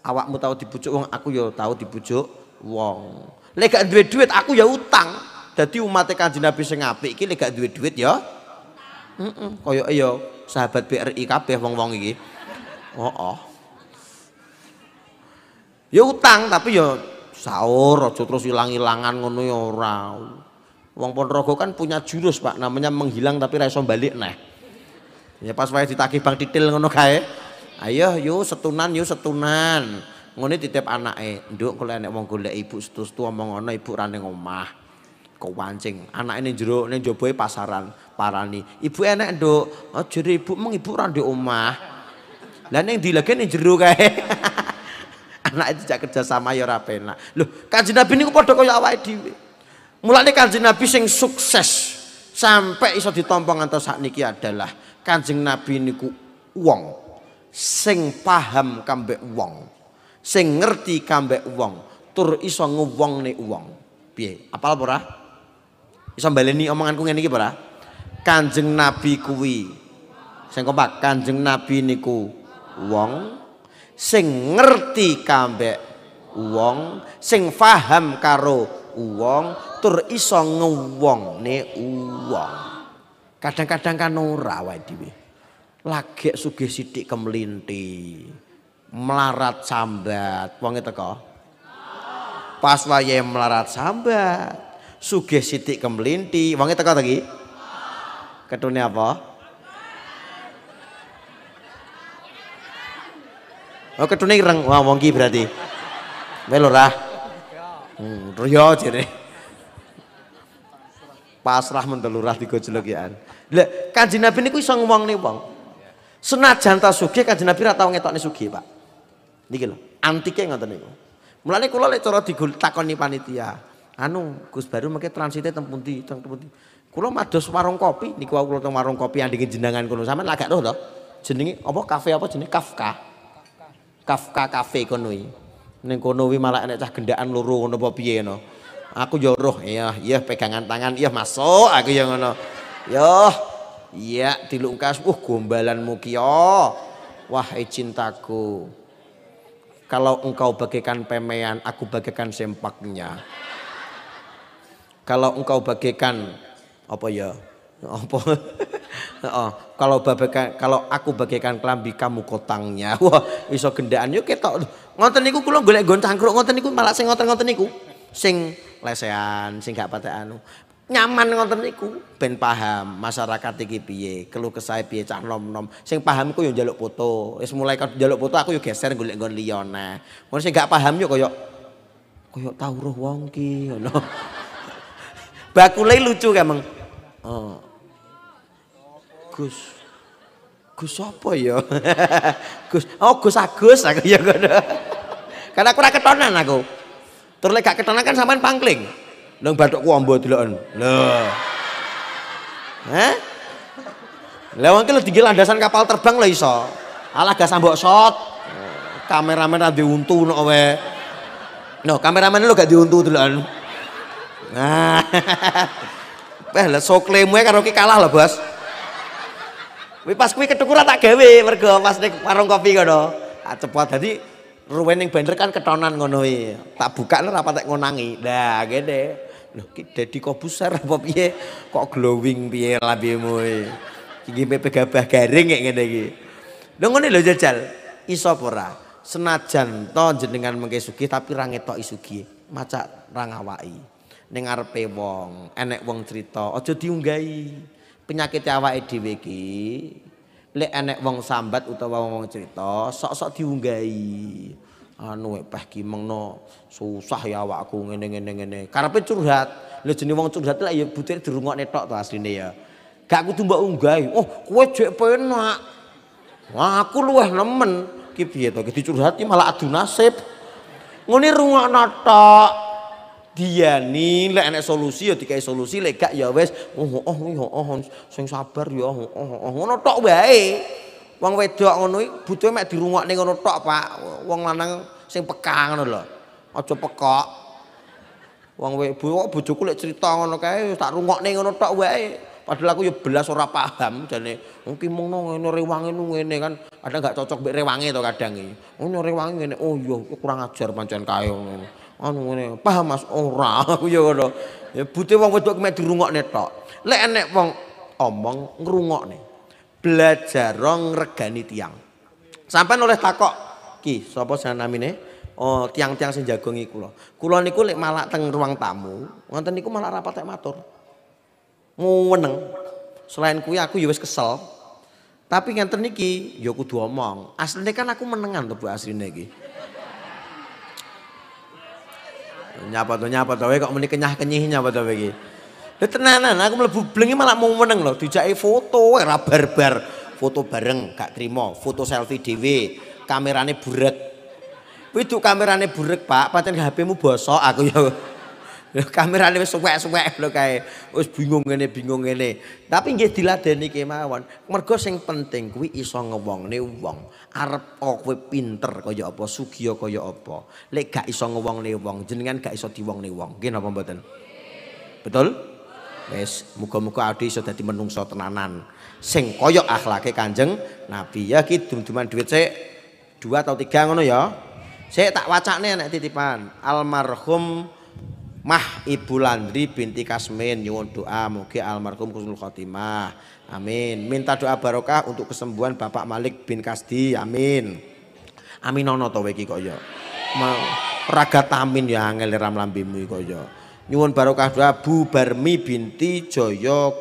awakmu tau dibujuk wong aku yo tau dibujuk wong. Lek gak duwe duit aku ya utang. Jadi umat Kanjeng Nabi sing apik iki lek gak duwe duit ya Heeh, mm -mm. koyo ya sahabat BRI kabeh wong-wong iki. Oh, oh. Ya utang tapi ya sahur aja terus hilang-hilangan ngono ya ora. Wong Ponorogo kan punya jurus Pak namanya menghilang tapi ra iso balik neh. Ya pas wae ditagih Bang Titil ngono kae. Ayo yo setunan yo setunan. Ngene titip anake, "Nduk, kalau enek wong golek ibu setu-setu omong ngono ibu ra ning omah." Kewancing, anake ning jero ning pasaran parani. "Ibu enek, Nduk." jadi ibu meng ibu ra omah." Lah yang dilegen ning jero kae. <laughs> Anak itu jak kerja sama ya ora penak. Lho, Kanjeng Nabi niku padha kaya awake dhewe. Mulane Kanjeng Nabi sing sukses sampai iso atau saat niki adalah Kanjeng Nabi niku uang, sing paham kambek uang, sing ngerti kambek uang, tur iso nih wong. Piye? Apal ora? Iso baleni omonganku ngene iki ora? Kanjeng Nabi kuwi sing kompak Kanjeng Nabi niku wong sing ngerti kambek wong sing faham karo wong tur iso ngewongne wong kadang-kadang kan ora wae dhewe lagek sugih sithik kemlinti melarat sambat wonge teko pas waya melarat sambat sugih sithik kemlinti wonge teko ta ki ketune apa Oh ketune ireng. Wah wong ki berarti. Melo ra. Hmm, riyo jere. Pasrah mendelurah tiga jelegian. Ya. Lah Kanjeng Nabi niku iso ngomongne wong. Senajan ta sugih Kanjeng Nabi ra tau ngetokne sugih, Pak. Niki lho, antike ngoten niku. Mulane kula lek cara digol takoni panitia. Anu, Gus Baru mengke transite teng pundi, teng pundi. Kula mados warung kopi niku aku kula teng warung kopi andenge jenengan kula sampean lagak roh to. Jenenge apa kafe apa jenenge Kafka. Kafka kafe kono iki. Ning kono kuwi malah nek cah gendakan loro ngono apa piye no. Aku yo ya roh, iya, iya pegangan tangan, iya masuk aku yang ngono. Yo, ya, iya dilungkas, uh gombalanmu ki yo. Ya. Wahai eh, cintaku. Kalau engkau bagikan pemean, aku bagikan sempaknya. Kalau engkau bagikan apa ya? Apa? <laughs> oh, kalau bagaikan kalau aku bagaikan kelambi kamu kotangnya. <laughs> Wah, iso gendaan yo ketok. Ngoten niku kula golek nggon cangkruk ngoten niku malah sing ngoten-ngoten niku. Sing lesehan, sing gak patek anu. Nyaman ngoten niku ben paham masyarakat iki piye, keluh kesah piye cah nom-nom. Sing paham iku yo njaluk foto. Wis mulai njaluk foto aku yo geser golek nggon liya nah. Mun sing gak paham yo koyo koyo tau roh wong ki ngono. <laughs> Bakule lucu emang, Oh, Gus. Gus apa ya? <laughs> Gus, oh Gus Agus aku ya ngono. Karena aku ora ketonan aku. Terus lek gak ketonan kan sampean pangkling. Nang bathukku ambo deloken. Lho. Hah? Lah wong kene tinggi landasan kapal terbang lho iso. Alah gak sambok shot. Kameramen ra diuntu no wae. No, kameramen lo gak diuntu deloken. Nah. Wah, <laughs> eh, lah soklemu karo ki kalah lo Bos. Kuwi pas kuwi ketukuran tak gawe mergo pas dek warung kopi kono. Tak ah, cepat tadi ruwen yang bener kan ketonan ngono tak Tak bukakno apa tak ngonangi. dah gede loh ki kok besar apa piye? Kok glowing piye lambemu iki? Iki pepe gabah garing kayak ngene iki. Lho ngene lho jajal. Iso ora? Senajan to jenengan mengke tapi ra ngetoki sugih. Macak ra ngawaki. Ning arepe wong, enek wong cerita, aja diunggahi penyakit awak dhewe iki lek enek wong sambat utawa wong cerita sok-sok diunggahi anu peh ki mengno susah ya awakku ngene ngene ngene karepe curhat lho jenenge wong curhat lek ya butir dirungokne tok to asline ya gak kudu mbok unggahi oh kowe jek penak wah aku luweh nemen ki piye to ki dicurhati malah adu nasib ngene rungokno tok diani lek enek solusi ya dikai solusi lek gak ya wes oh oh, oh oh oh oh sing sabar ya oh, oh oh ngono tok wae wong wedok ngono iki butuhe mek dirungokne ngono tok Pak wong lanang sing peka ngono lho aja pekok wong wedok bojoku lek cerita ngono kae tak rungokne ngono tok wae padahal aku ya belas ora paham jane mungkin mung ngene rewange nu ngene kan ada gak cocok mbek rewange to kadang iki ngono rewange ngene oh iya kurang ajar pancen kae ngono anu ngene paham Mas ora <laughs> aku ya ngono ya bute wong wedok mek dirungokne tok lek enek wong omong ngrungokne belajar rong regani tiang sampean oleh takok ki sapa jeneng namine oh tiang-tiang sing jago ngiku lho. Kula niku lek malak teng ruang tamu, ngoten niku malah rapat tek matur. Nguweneng. Selain kuwi aku ya wis kesel. Tapi ngenten niki ya kudu omong. Asline kan aku menengan to Bu asline iki. Nyapa tuh nyapa to kok meni kenyah kenyihnya apa tuh iki. Lah tenanan aku mlebu blengi malah mau meneng loh. dijaki foto era barbar. Foto bareng Kak trimo, foto selfie DW. kamerane burek. Widuk kamerane burek, Pak, pancen HPmu bosok aku ya. <laughs> kamerane wis suwek-suwek lho kae. Wis bingung ngene bingung ngene. Tapi nggih diladeni kemawon. Mergo sing penting kuwi iso nih wong. Arep oh, kowe pinter kaya apa, sugih kaya apa. Lek gak iso ngewangne wong, jenengan gak iso diwongne wong. Nggih napa mboten? Betul? Wis, muga-muga ade iso dadi menungso tenanan. Sing kaya akhlake Kanjeng Nabi. Ya ki dum-duman dhuwit sik dua atau tiga ngono ya. Saya tak wacane nek titipan. Almarhum Mah Ibu Landri binti Kasmin nyuwun doa mugi almarhum husnul khotimah. Amin. Minta doa barokah untuk kesembuhan Bapak Malik bin Kasdi. Amin. Amin ono to iki kok ya. Raga tamin ya angel ram lambimu kok ya. Nyuwun barokah doa Bu Barmi binti Joyo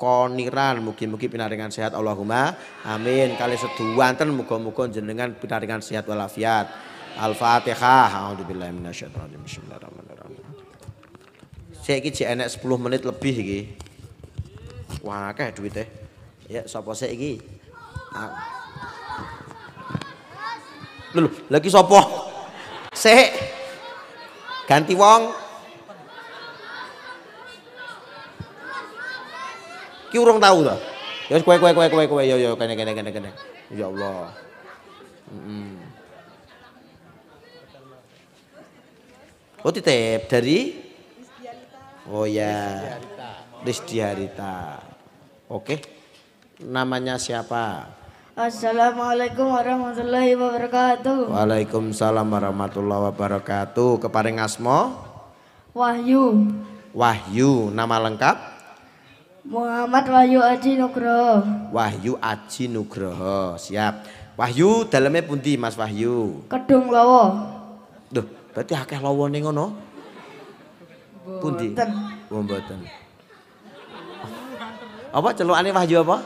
koniran mugi-mugi pinaringan sehat Allahumma amin kali seduwanten muga-muga jenengan pinaringan sehat walafiat al-fatihah a'udzubillahi minasyaitonir rajim bismillahirrahmanirrahim saya iki jek enek 10 menit lebih iki. Wah, akeh duwite. Ya sapa saya iki? Ah. Lho, lagi sapa? Sik. Ganti wong. Ki urung tahu ta? Ya kowe kowe kowe kowe kowe yo ya, yo ya, kene kene kene kene. Ya Allah. -hmm. Oh titip dari Oh ya. Risti Harita. Oke. Namanya siapa? Assalamualaikum warahmatullahi wabarakatuh. Waalaikumsalam warahmatullahi wabarakatuh. Kepada ngasmo? Wahyu. Wahyu, nama lengkap? Muhammad Wahyu Aji Nugroho. Wahyu Aji Nugroho, siap. Wahyu dalamnya pundi Mas Wahyu? Kedung Lawo. Duh, berarti akeh Lawo ngono. Pundi? Oh mboten. Apa celukane Wahyu apa?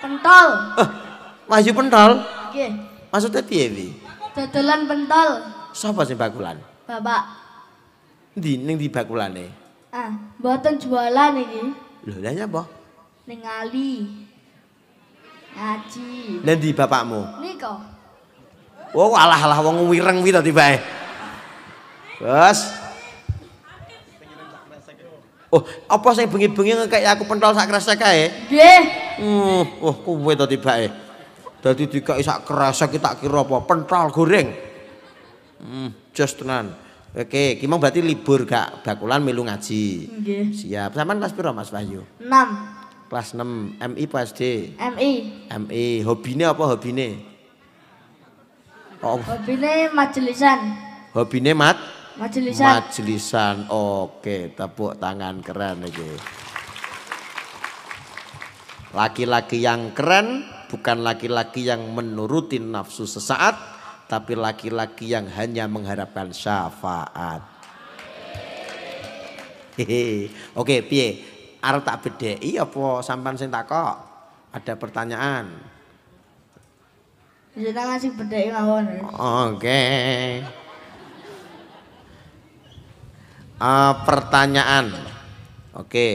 Pentol. Eh, wahyu pentol? Nggih. Maksudnya piye iki? Dodolan pentol. Sapa sing bakulan? Bapak. Ndi ning di bakulane? Ah, mboten jualan iki. Lho, lha nyapa? Ning Ali. Haji. Lah ndi bapakmu? Niko. Wo oh, alah-alah wong wireng kuwi to tibae. Bos. Oh, apa sing bengi-bengi ngekek aku pentol sak kresek kae? Nggih. Hmm, oh kuwe to tibake. Dadi dikek sak kresek tak kira apa? Pentol goreng. Hmm, jos tenan. Oke, ki mong berarti libur gak bakulan melu ngaji. Nggih. Siap. Saman kelas piro Mas Wahyu? 6. Kelas 6 MI apa SD? MI. MI. Hobine apa hobine? Oh. Hobine majelisan. Hobine mat? Majelisan. Majelisan. Oke, tepuk tangan keren lagi. Laki-laki yang keren bukan laki-laki yang menuruti nafsu sesaat, tapi laki-laki yang hanya mengharapkan syafaat. Hehe, Oke, piye? Arep tak bedheki apa sampean sing takok? Ada pertanyaan. Kita iya, ngasih bedheki mawon. Oke. Okay uh, pertanyaan oke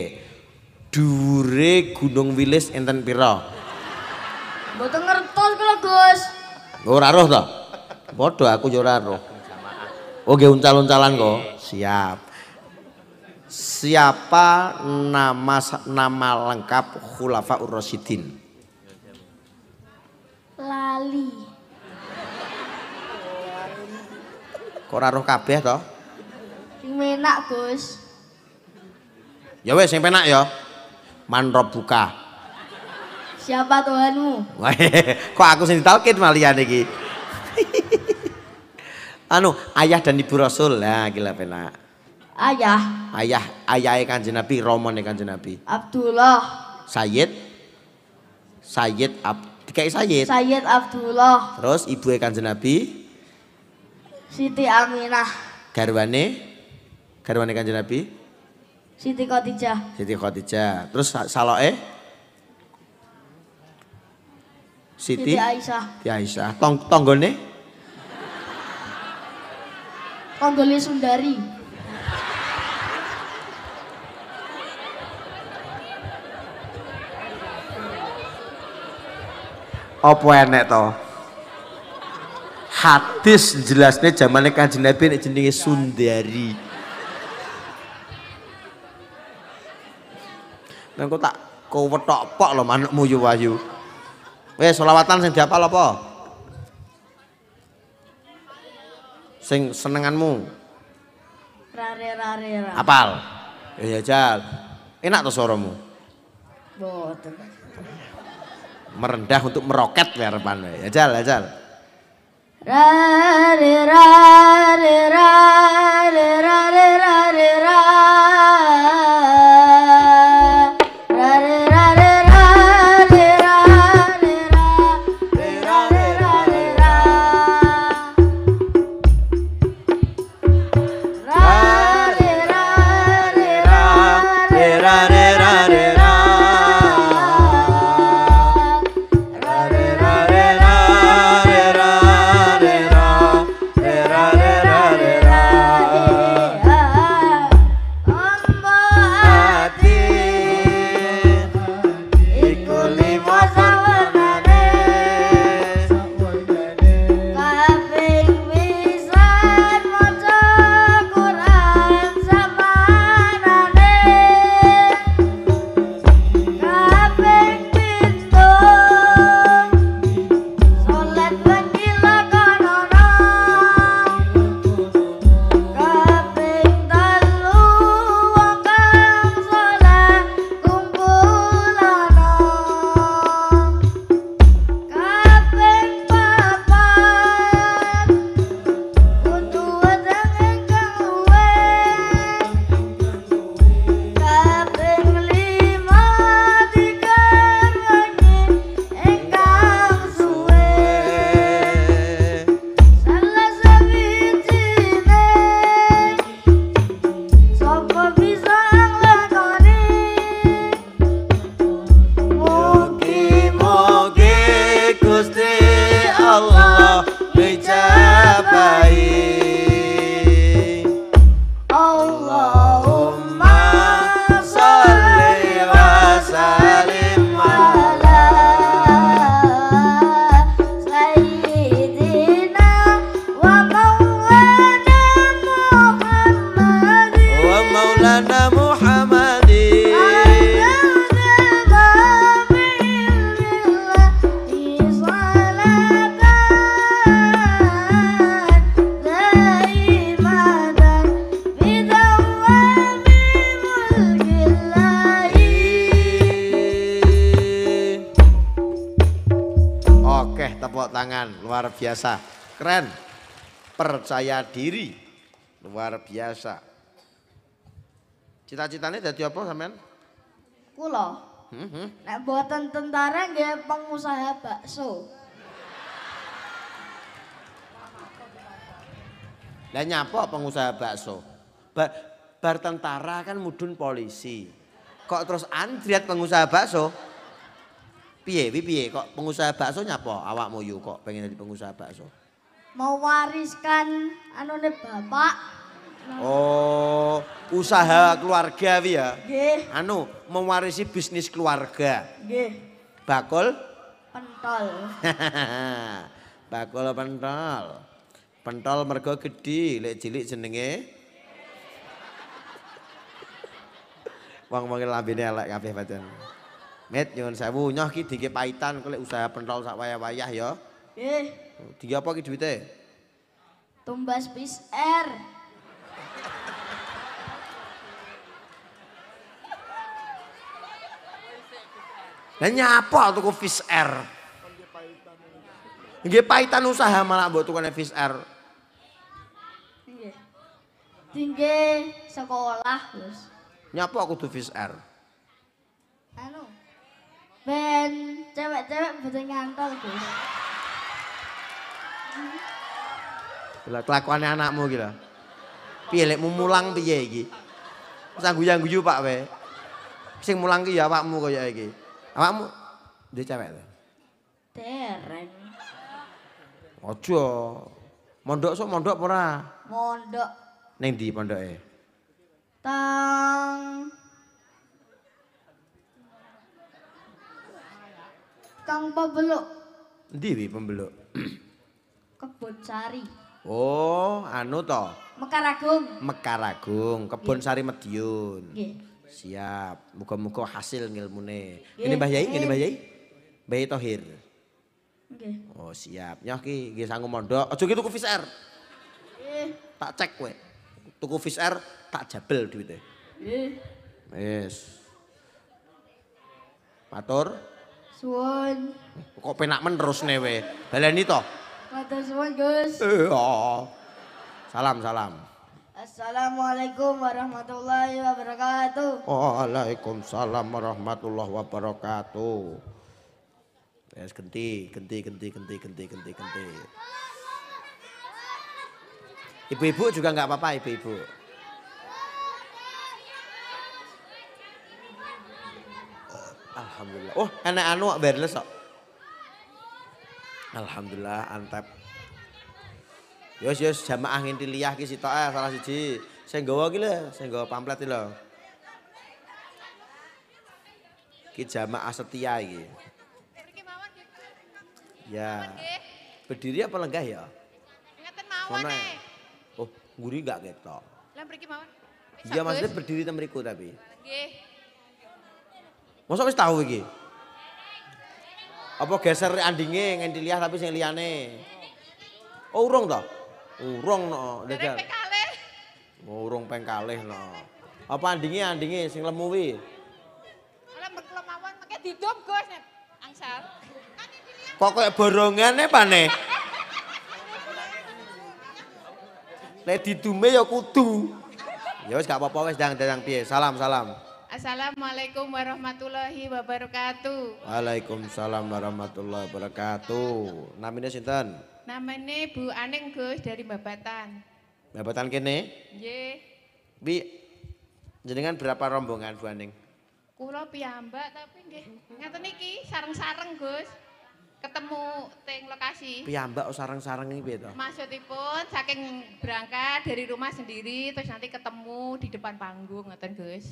dure gunung wilis enten piro mboten ngertos kula Gus ora roh to bodoh aku yo ora roh oke oh, uncal-uncalan kok siap siapa nama nama lengkap Khulafa Ur-Rasyidin? Lali. Kok ora kabeh toh? Sing penak, Gus. Ya wes sing penak ya. Manrop buka. Siapa Tuhanmu? Kok aku sing ditalkin malian lagi. anu, ayah dan ibu Rasul. Nah, gila penak. Ayah. Ayah, ayah Kanjeng Nabi, romone Kanjeng Nabi. Abdullah. Sayyid Sayyid Ab Dikai Sayyid Sayyid Abdullah Terus ibu Kanjeng Nabi Siti Aminah Garwane Garwane Kanjeng Nabi? Siti Khadijah. Siti Khadijah. Terus saloke? Siti, Siti Aisyah. Siti Aisyah. Tong tonggone? Tonggone Sundari. Apa enek to? Hadis jelasnya zamannya Kanjeng Nabi jenenge Sundari. engko tak kowe pok lho manukmu yu wayu wis selawatan sing dihafal apa sing senenganmu rare rare rare apal ya jal enak to suaramu boten merendah untuk meroket ya repan ya jal ya jal rare rare rare rare rare rare percaya diri luar biasa. Cita-citanya jadi apa sampean? Kulo. Hmm, hmm. Nek tentara nggak pengusaha bakso. Lah nyapa pengusaha bakso? Bar, bar tentara kan mudun polisi. Kok terus antriat pengusaha bakso? Piye, piye kok pengusaha bakso nyapa Awak moyu kok pengen jadi pengusaha bakso? mewariskan anu ne bapak. Oh, usaha keluarga wi ya. Nggih. Anu, mewarisi bisnis keluarga. Nggih. Bakul pentol. <laughs> Bakul pentol. Pentol mergo gede, lek cilik jenenge Wong wong lambene elek kabeh pancen. Met nyuwun sewu, nyoh ki dikepaitan kok usaha pentol sak wayah-wayah ya. Nggih. Tiga apa ki duwite? Tumbas bis R. Lah nyapa tuku fish air? Nggih paitan usaha malah mbok tukane fish air. Tinggi sekolah, Gus. Nyapa aku tuh fish air? Anu. Ben cewek-cewek boten ngantol, Gus. Gila kelakuane anakmu gila. Piye lekmu mulang piye iki? Sang guyu-guyu Pak we. Sing mulang ki ya awakmu kaya iki. Awakmu dhe cewek to. Tereng. Ojo. Mondok sok mondok apa ora? Mondok. Ning ndi pondoke? Tang. Tang pembeluk. Ndi pembeluk? <clears throat> kebun Sari. Oh, anu to? Mekaragung. Mekaragung, kebun yeah. Sari Madiun. Yeah. Siap, muka-muka hasil ngilmune. Yeah. Ini Mbah ini Mbah bayi Tohir. o Oh, siap. Nyoh ki nggih sangu mondok. Aja ki tuku fish Air. Yeah. Tak cek kowe. Tuku fish Air tak jabel duwite. Nggih. Wis. Matur. Suwun. Kok penak men terus newe. Baleni Matur suwun, Gus. Iya. Salam, salam. Assalamualaikum warahmatullahi wabarakatuh. Waalaikumsalam warahmatullahi wabarakatuh. Wes ya, genti, genti, genti, genti, genti, genti, genti. Ibu-ibu juga nggak apa-apa, ibu-ibu. Alhamdulillah. Oh, enak anu wireless kok. Alhamdulillah antep. Yos yos jamaah ngintiliyah ki sitok eh salah siji. Sing gawa ki lho, sing gawa pamflet lho. Ki jamaah setia iki. Ya. Berdiri apa lenggah ya? Ngeten mawon ae. Ya? Eh. Oh, nguri enggak ketok. Lah mriki mawon. Iya maksudnya berdiri temriku tapi. Nggih. Mosok wis tahu iki? Apa geser andinge ngendi liyah tapi sing liyane. Oh urung to? Urung no, Dadal. urung peng kalih oh, no. Apa andinge andinge sing lemu wi Ala merklo mawon mengke didom, Gus. Angsal. Kan Kok koyo borongane ya, pane? Lek didume ya kudu. Ya wis gak apa-apa wis dang-dang piye. Salam, salam. Assalamualaikum warahmatullahi wabarakatuh. Waalaikumsalam warahmatullahi wabarakatuh. Namanya sinten? Namanya Bu Aneng Gus dari Babatan. Babatan kene? Ye. Bi, jenengan berapa rombongan Bu Aneng? Kulo piyambak tapi nggih ngaten iki sareng-sareng Gus. Ketemu teng lokasi. Piyambak sareng-sareng iki piye to? Maksudipun saking berangkat dari rumah sendiri terus nanti ketemu di depan panggung ngoten Gus.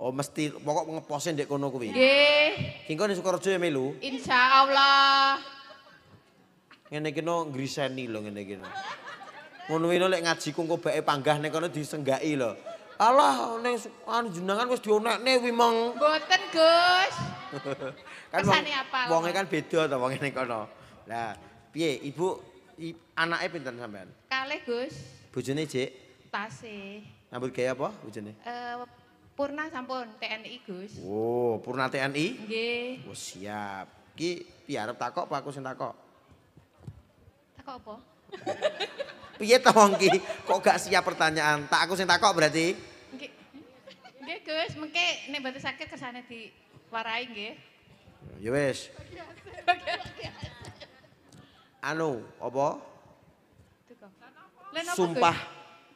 Oh mesti pokok ngepose ndek kono kuwi. Nggih. Kingko ning Sukorejo ya melu. Insyaallah. Ngene kene ngriseni lho ngene kene. Ngono wino lek ngajiku kungko bae panggah ning kono disenggaki lho. Alah ning anjenengan wis dionekne wi meng. Mboten, Gus. <laughs> kan wong, apa? Wonge kan beda to wong ning kono. Lah, piye ibu anake pinten sampean? Kalih, Gus. Bojone jek? Tasih. Nyambut gaya apa bojone? Eh, Purna sampun TNI Gus. Oh, Purna TNI? Nggih. Oh, siap. Ki piarep takok Pak? aku sing takok? Takok apa? <laughs> Piye to ki? Kok gak siap pertanyaan? Tak aku sing takok berarti? Nggih. Nggih Gus, mengke nek mboten sakit di warai nggih. Ya wis. Anu, apa? Sumpah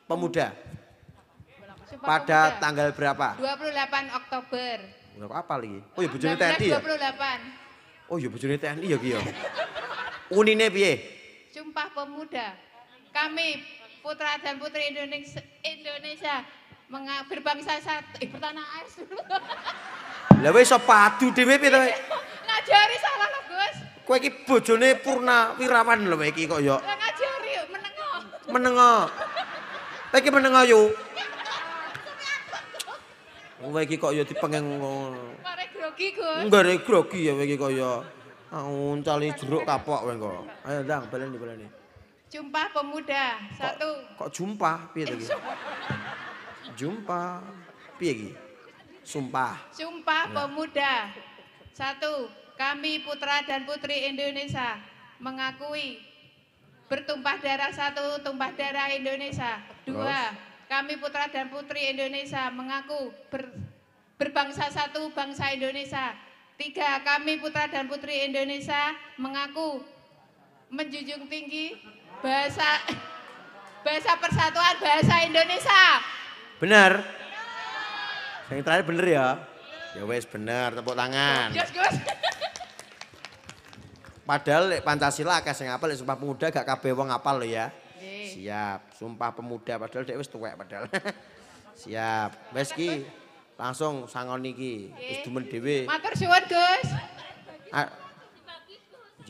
pemuda. Sumpah Pada Pemuda. tanggal berapa? 28 Oktober. Udah apa lagi? Oh ya bujurnya TNI ya? 28. Oh ya bujurnya TNI ya kio. Ya? Unine piye? Sumpah Pemuda. Kami putra dan putri Indonesia, Indonesia berbangsa satu eh, bertanah air <laughs> Lah wis padu dhewe piye to? Ngajari salah lho, Gus. Kowe iki bojone Purna Wirawan lho iki kok ya. ngajari menengo. Menengo. Lah iki menengo yuk. Kowe iki kok ya dipengeng ngono. Mare grogi, Gus. Nggare grogi ya kowe iki kok ya. cali jeruk kapok kowe kok. Ayo ndang baleni baleni. Jumpa pemuda satu. Kok, kok jumpa piye to Jumpa piye iki? Sumpah. Sumpah ya. pemuda. Satu, kami putra dan putri Indonesia mengakui bertumpah darah satu tumpah darah Indonesia. Dua, Terus kami putra dan putri Indonesia mengaku ber, berbangsa satu bangsa Indonesia. Tiga, kami putra dan putri Indonesia mengaku menjunjung tinggi bahasa bahasa persatuan bahasa Indonesia. Benar. Yang terakhir bener ya. Ya wes bener, tepuk tangan. Yes, yes. Padahal Pancasila akeh sing apal, Sumpah Pemuda gak kabeh wong apal lo ya. Siap. Sumpah pemuda padahal dia wis tuwek padahal. <laughs> Siap. meski langsung sangon niki. Wis dumen Matur suwun, Gus.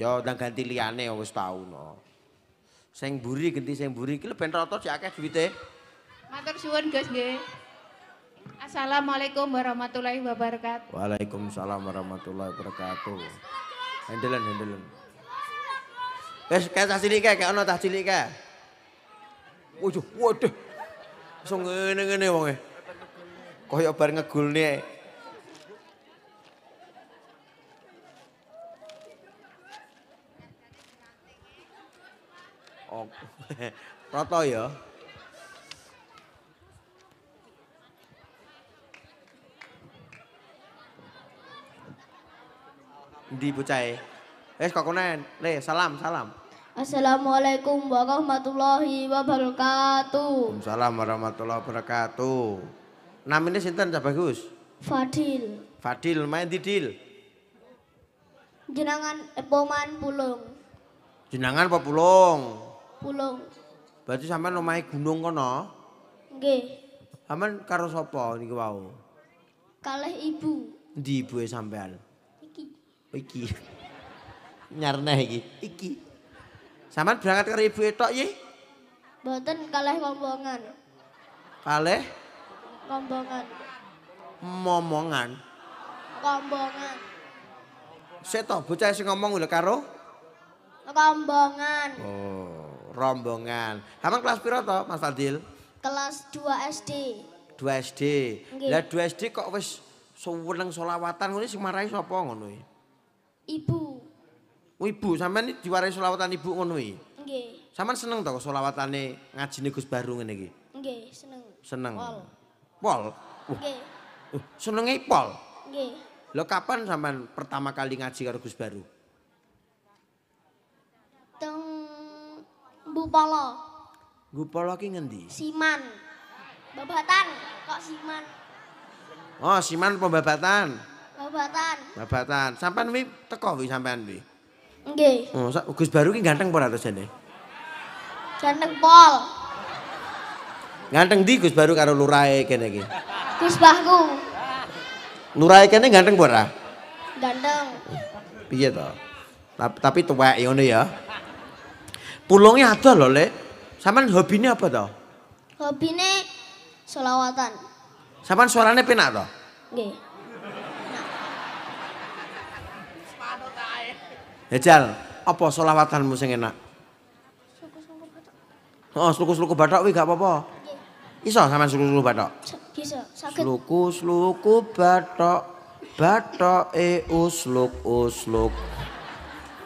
Ya ndang ganti liyane ya, wis tau no. Sing buri ganti sing buri iki ben rata sik akeh duwite. Matur suwun, Gus nggih. Assalamualaikum warahmatullahi wabarakatuh. Waalaikumsalam warahmatullahi wabarakatuh. Handelen handelen. Wes kae tas cilik kae, ono tas cilik Waduh, waduh. So ngene-ngene wonge. Kaya bar ngegulne. Oh, <laughs> proto ya. Di bucai. Eh kok konen. Le, salam, salam. Assalamualaikum warahmatullahi wabarakatuh. Assalamualaikum warahmatullahi wabarakatuh. Nama ini sinten Cak Bagus? Fadil. Fadil main didil. Jenangan epoman eh, pulung. Jenangan apa pulung? Pulung. Berarti sampean nomai gunung kono? G. Sampean karo sapa niki wau? Kalih ibu. Ndi ibuke sampean? Iki. Oh, iki. <laughs> Nyarneh iki. Iki. Saman berangkat ke ibu etok ye? Mboten kalih rombongan. Kalih Ngomongan. Momongan. Rombongan. Seto bocah sing ngomong lho karo rombongan. Oh, rombongan. Sampeyan kelas piro to, Mas Fadil? Kelas 2 SD. 2 SD. Lah 2 SD kok wis suweneng selawatan ngene sing marahi sapa ngono Ibu. Oh, ibu sama ini diwarai selawatan ibu ngono iki. Nggih. Sama seneng tau solawatane ngaji negus Baru ngene seneng. Seneng. Pol. Pol. Nggih. Uh, senenge pol. Nggih. Lo kapan saman pertama kali ngaji karo Gus Baru? Teng Bu Polo. Bu Polo ki ngendi? Siman. Babatan kok Siman. Oh, Siman pembabatan. Babatan. Babatan. Sampean wi teko wi sampean wi. Nggih. Oh, sak Gus Baru ki ganteng apa ora to jane? Ganteng pol. Ganteng di Gus Baru karo lurae kene iki. Gus Bahku. Lurae kene ganteng apa ora? Ganteng. Piye to? Tapi, tapi tuwek ngono ya. Pulungnya ada loh Lek. Saman hobinya apa to? Hobinya selawatan. Saman suaranya penak to? Nggih. Hejal, apa solawatanmu sing enak? Oh, suluku-suluku batok wi gak apa-apa. Iso sama suluku-suluku batok? Bisa, sakit. Suluku-suluku batok. Batok e usluk usluk.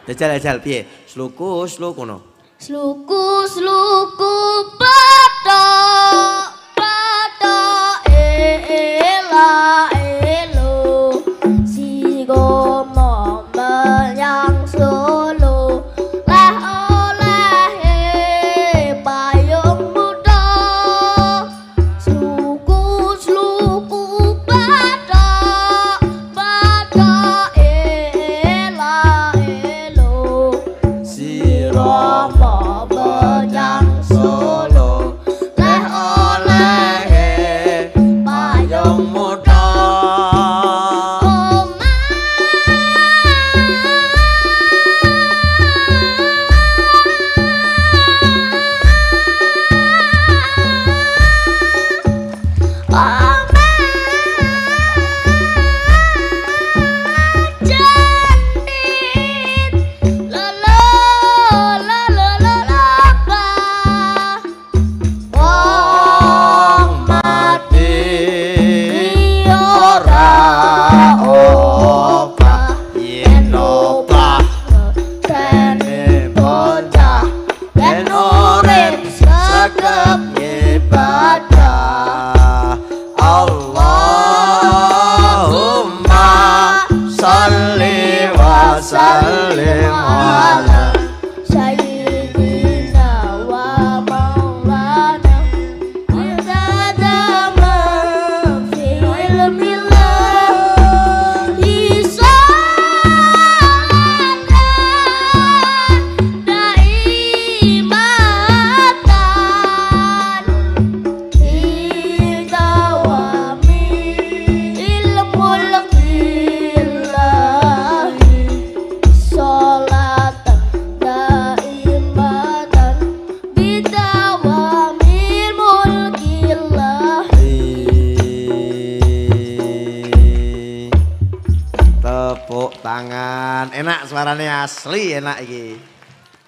Hejal, hejal, piye? Suluku usluk ngono. Suluku-suluku batok.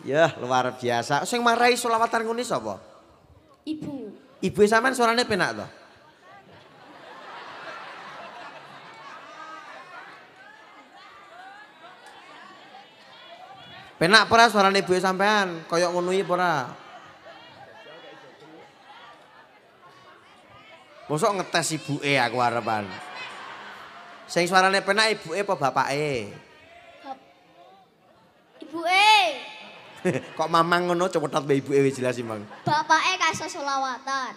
Ya luar biasa. Sing marahi selawatan ngene sapa? Ibu. Ibu sampean suarane penak to? Penak apa suarane ibu sampean? Koyok ngono iki apa Mosok ngetes ibuke aku arepan. Sing suarane penak ibuke apa bapake? Ibuke. Ibu <laughs> Kok mamang ngono cepetan mbak ibu ewe jelasin bang. Bapaknya kasih sholawatan.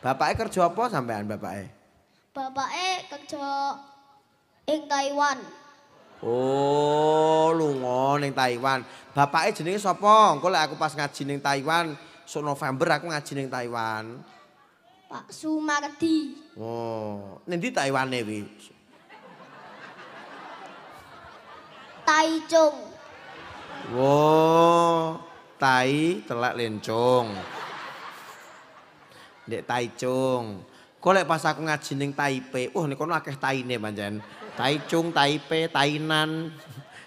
Bapaknya kerja apa sampean bapaknya? Bapaknya kerja ing Taiwan. Oh, lu ning Taiwan. Bapaknya jenis siapa? Kalau aku pas ngaji ning Taiwan, so November aku ngaji ning Taiwan. Pak Sumardi. Oh, nanti Taiwan nih, Taichung. Wo, tai telak lencung. Dek tai cung. Kolek pas aku ngajining taipe, wah nek kono akeh taine pancen. Tai cung, Taipei, Tainan.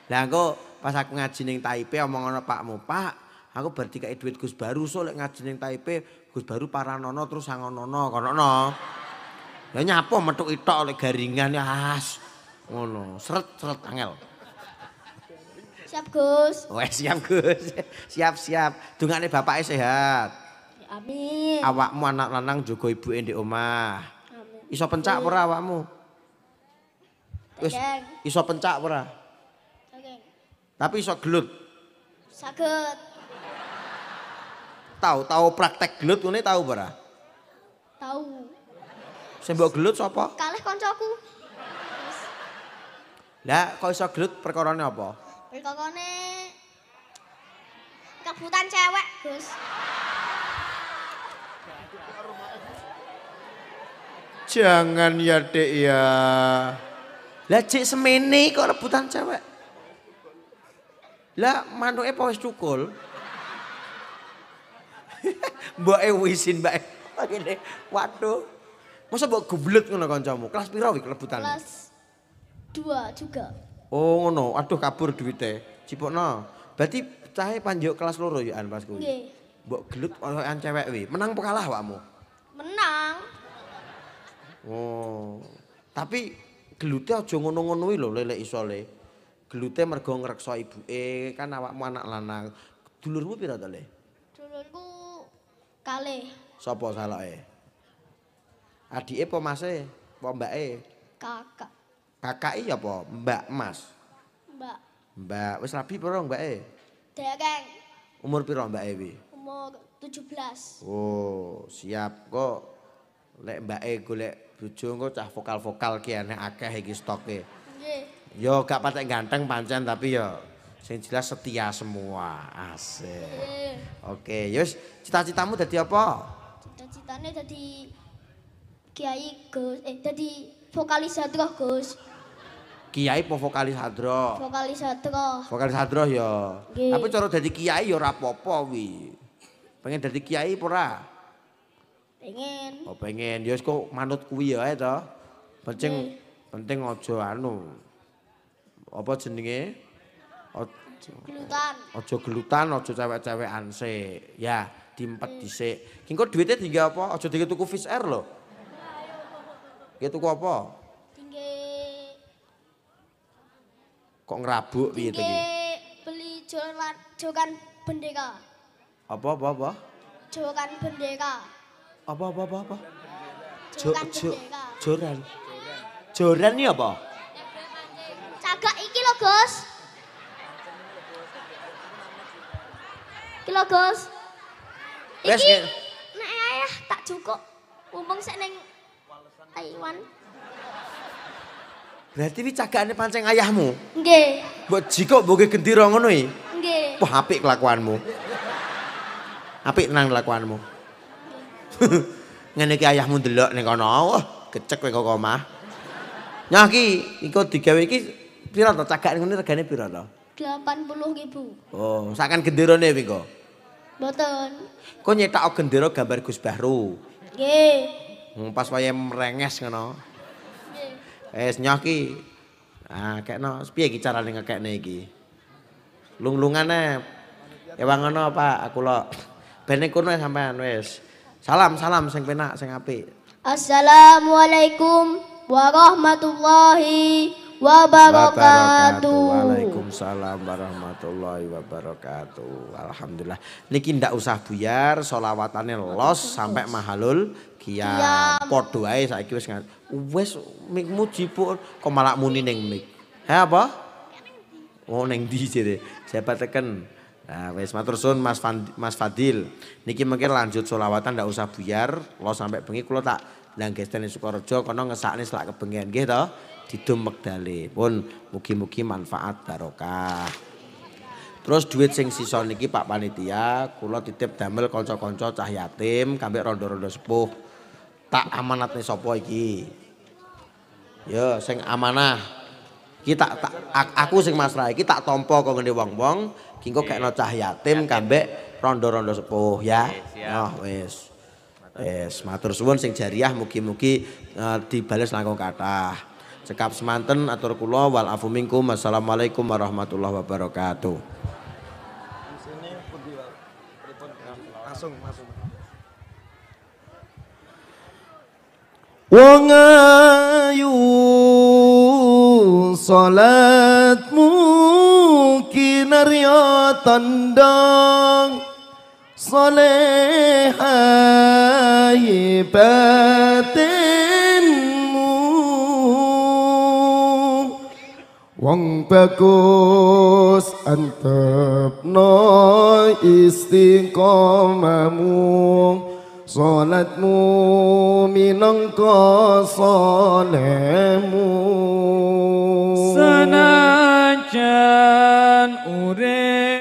Lah aku pas aku ngajining taipe Taipei omong ana pakmu, Pak, aku berarti kayak duit Gus Baru so lek ngajining taipe, Gus Baru paranono terus sangonono kono no. Ya nyapo metuk itok lek garingan ya as. Ngono, seret-seret angel. Siap, Gus. Wes siap, Gus. <laughs> siap, siap. Dungane bapak sehat. Amin. Awakmu anak lanang juga ibu ndek omah. Amin. Iso pencak pura awakmu? Wis iso pencak pura. Tapi iso gelut. Sakit. Tahu, tahu praktek gelut ini tahu pura. Tahu. Saya mbok gelut siapa? Kalah kancaku. Lah, kok iso gelut perkorannya apa? Kekone kebutan cewek, Gus. Jangan ya, Dek ya. Lah cek semene kok rebutan cewek. Lah mantuke apa wis cukul? <laughs> E wisin mbake. Ngene. Waduh. Masa mbok gublet ngono kancamu? Kelas piro iki rebutan? Kelas 2 juga. Oh ngono, aduh kabur duit teh. Berarti cahaya panjuk kelas loro ya an pas kuwi. Mbok gelut an cewek wi. Menang apa kalah wakmu? Menang. Oh. Tapi gelutnya aja ngono-ngono lho lele iso le. Gelutnya mergo ngerekso ibu. Eh kan awakmu anak lanang. Dulurmu pira to le? Dulurku kale. Sopo salah e? apa e po mas Kakak. Kakak iya apa? Mbak Mas. Mbak. Mbak, wis rabi piro e? Dereng. Umur piro Mbak Ewi. Umur 17. Oh, siap kok. Lek E golek bojo engko cah vokal-vokal ki enek akeh iki stoke. Nggih. Yo gak patek ganteng pancen tapi yo sing jelas setia semua. Asik. Oke, okay, yus cita-citamu dadi apa? Cita-citane dadi Kiai Gus, eh dadi vokalis Gus. Kiai apa vokalis hadroh? Vokalis hadroh. Vokalis hadroh ya. Tapi cara dadi kiai ya rapopo wi. Pengen dadi kiai apa Pengen. Oh pengen. Ya kok manut kuwi ya ae to. Penting Gih. penting aja anu. Apa jenenge? Ojo gelutan. Ojo gelutan, Ojo cewek cewek anse. Ya, dimpet hmm. se. Ki duitnya duwite apa? Ojo dienggo tuku Fish Air lho. Ki tuku apa? kok ngrabuk piye to beli jolan jokan bendeka apa apa apa jokan bendeka apa apa apa apa bendeka joran joran iki apa cagak iki lho Gus iki lho Gus iki nek ayah tak cukup mumpung sik ning Taiwan Berarti ini cagakane pancing ayahmu? Enggak. Mbok jiko mbok gendiro ngono ya? Enggak. Wah apik kelakuanmu. Apik tenang kelakuanmu. <laughs> Ngene iki ayahmu delok ning kono. Wah, gecek kowe kok omah. Nyah iki engko digawe iki pira to cagak ngene regane pira to? 80.000. Oh, sakan gendirane wi kok. Mboten. Kok nyetak gendera gambar Gus Bahru? Nggih. Hmm, pas wayahe merenges ngono es nyoki, ki. Ah kekno piye iki carane ngekekne iki? lunglungannya, ya ewang Pak, aku lo <clears throat> bene kono ya sampean wes. Salam salam sing penak sing Assalamualaikum warahmatullahi wabarakatuh. Waalaikumsalam warahmatullahi wabarakatuh. Alhamdulillah. Niki ndak usah buyar, solawatannya los sampai mahalul kiam. Podo ae saiki Wes mikmu jipuk kok malah muni neng mik. he apa? Oh neng di jadi, Siapa teken? Nah, wes matur sun, Mas Fand Mas Fadil. Niki mungkin lanjut solawatan ndak usah buyar, lo sampai bengi lo tak langgesteni Sukorejo kono ngesakne selak kebengian nggih to. Didum megdale pun mugi-mugi manfaat barokah. Terus duit sing sisa niki Pak Panitia, kula titip damel kanca-kanca cah yatim, kambek rondo-rondo sepuh. Tak amanatne sapa iki? Ya sing amanah. Kita tak, aku sing masrah iki tak tampa kok ngene wong-wong, ki engko gak cah yatim kambek rondo-rondo sepuh ya. Oh wis. Wis matur suwun sing jariah mugi-mugi uh, dibales langkung kathah. Cekap semanten atur kula wal afu minkum. Wassalamualaikum warahmatullahi wabarakatuh. langsung masuk. wong ayu salatmu kinarya tandang salehai batinmu wong bagus antepno istiqomamu istiqomamu صالت مؤمنا كصالح مؤمنا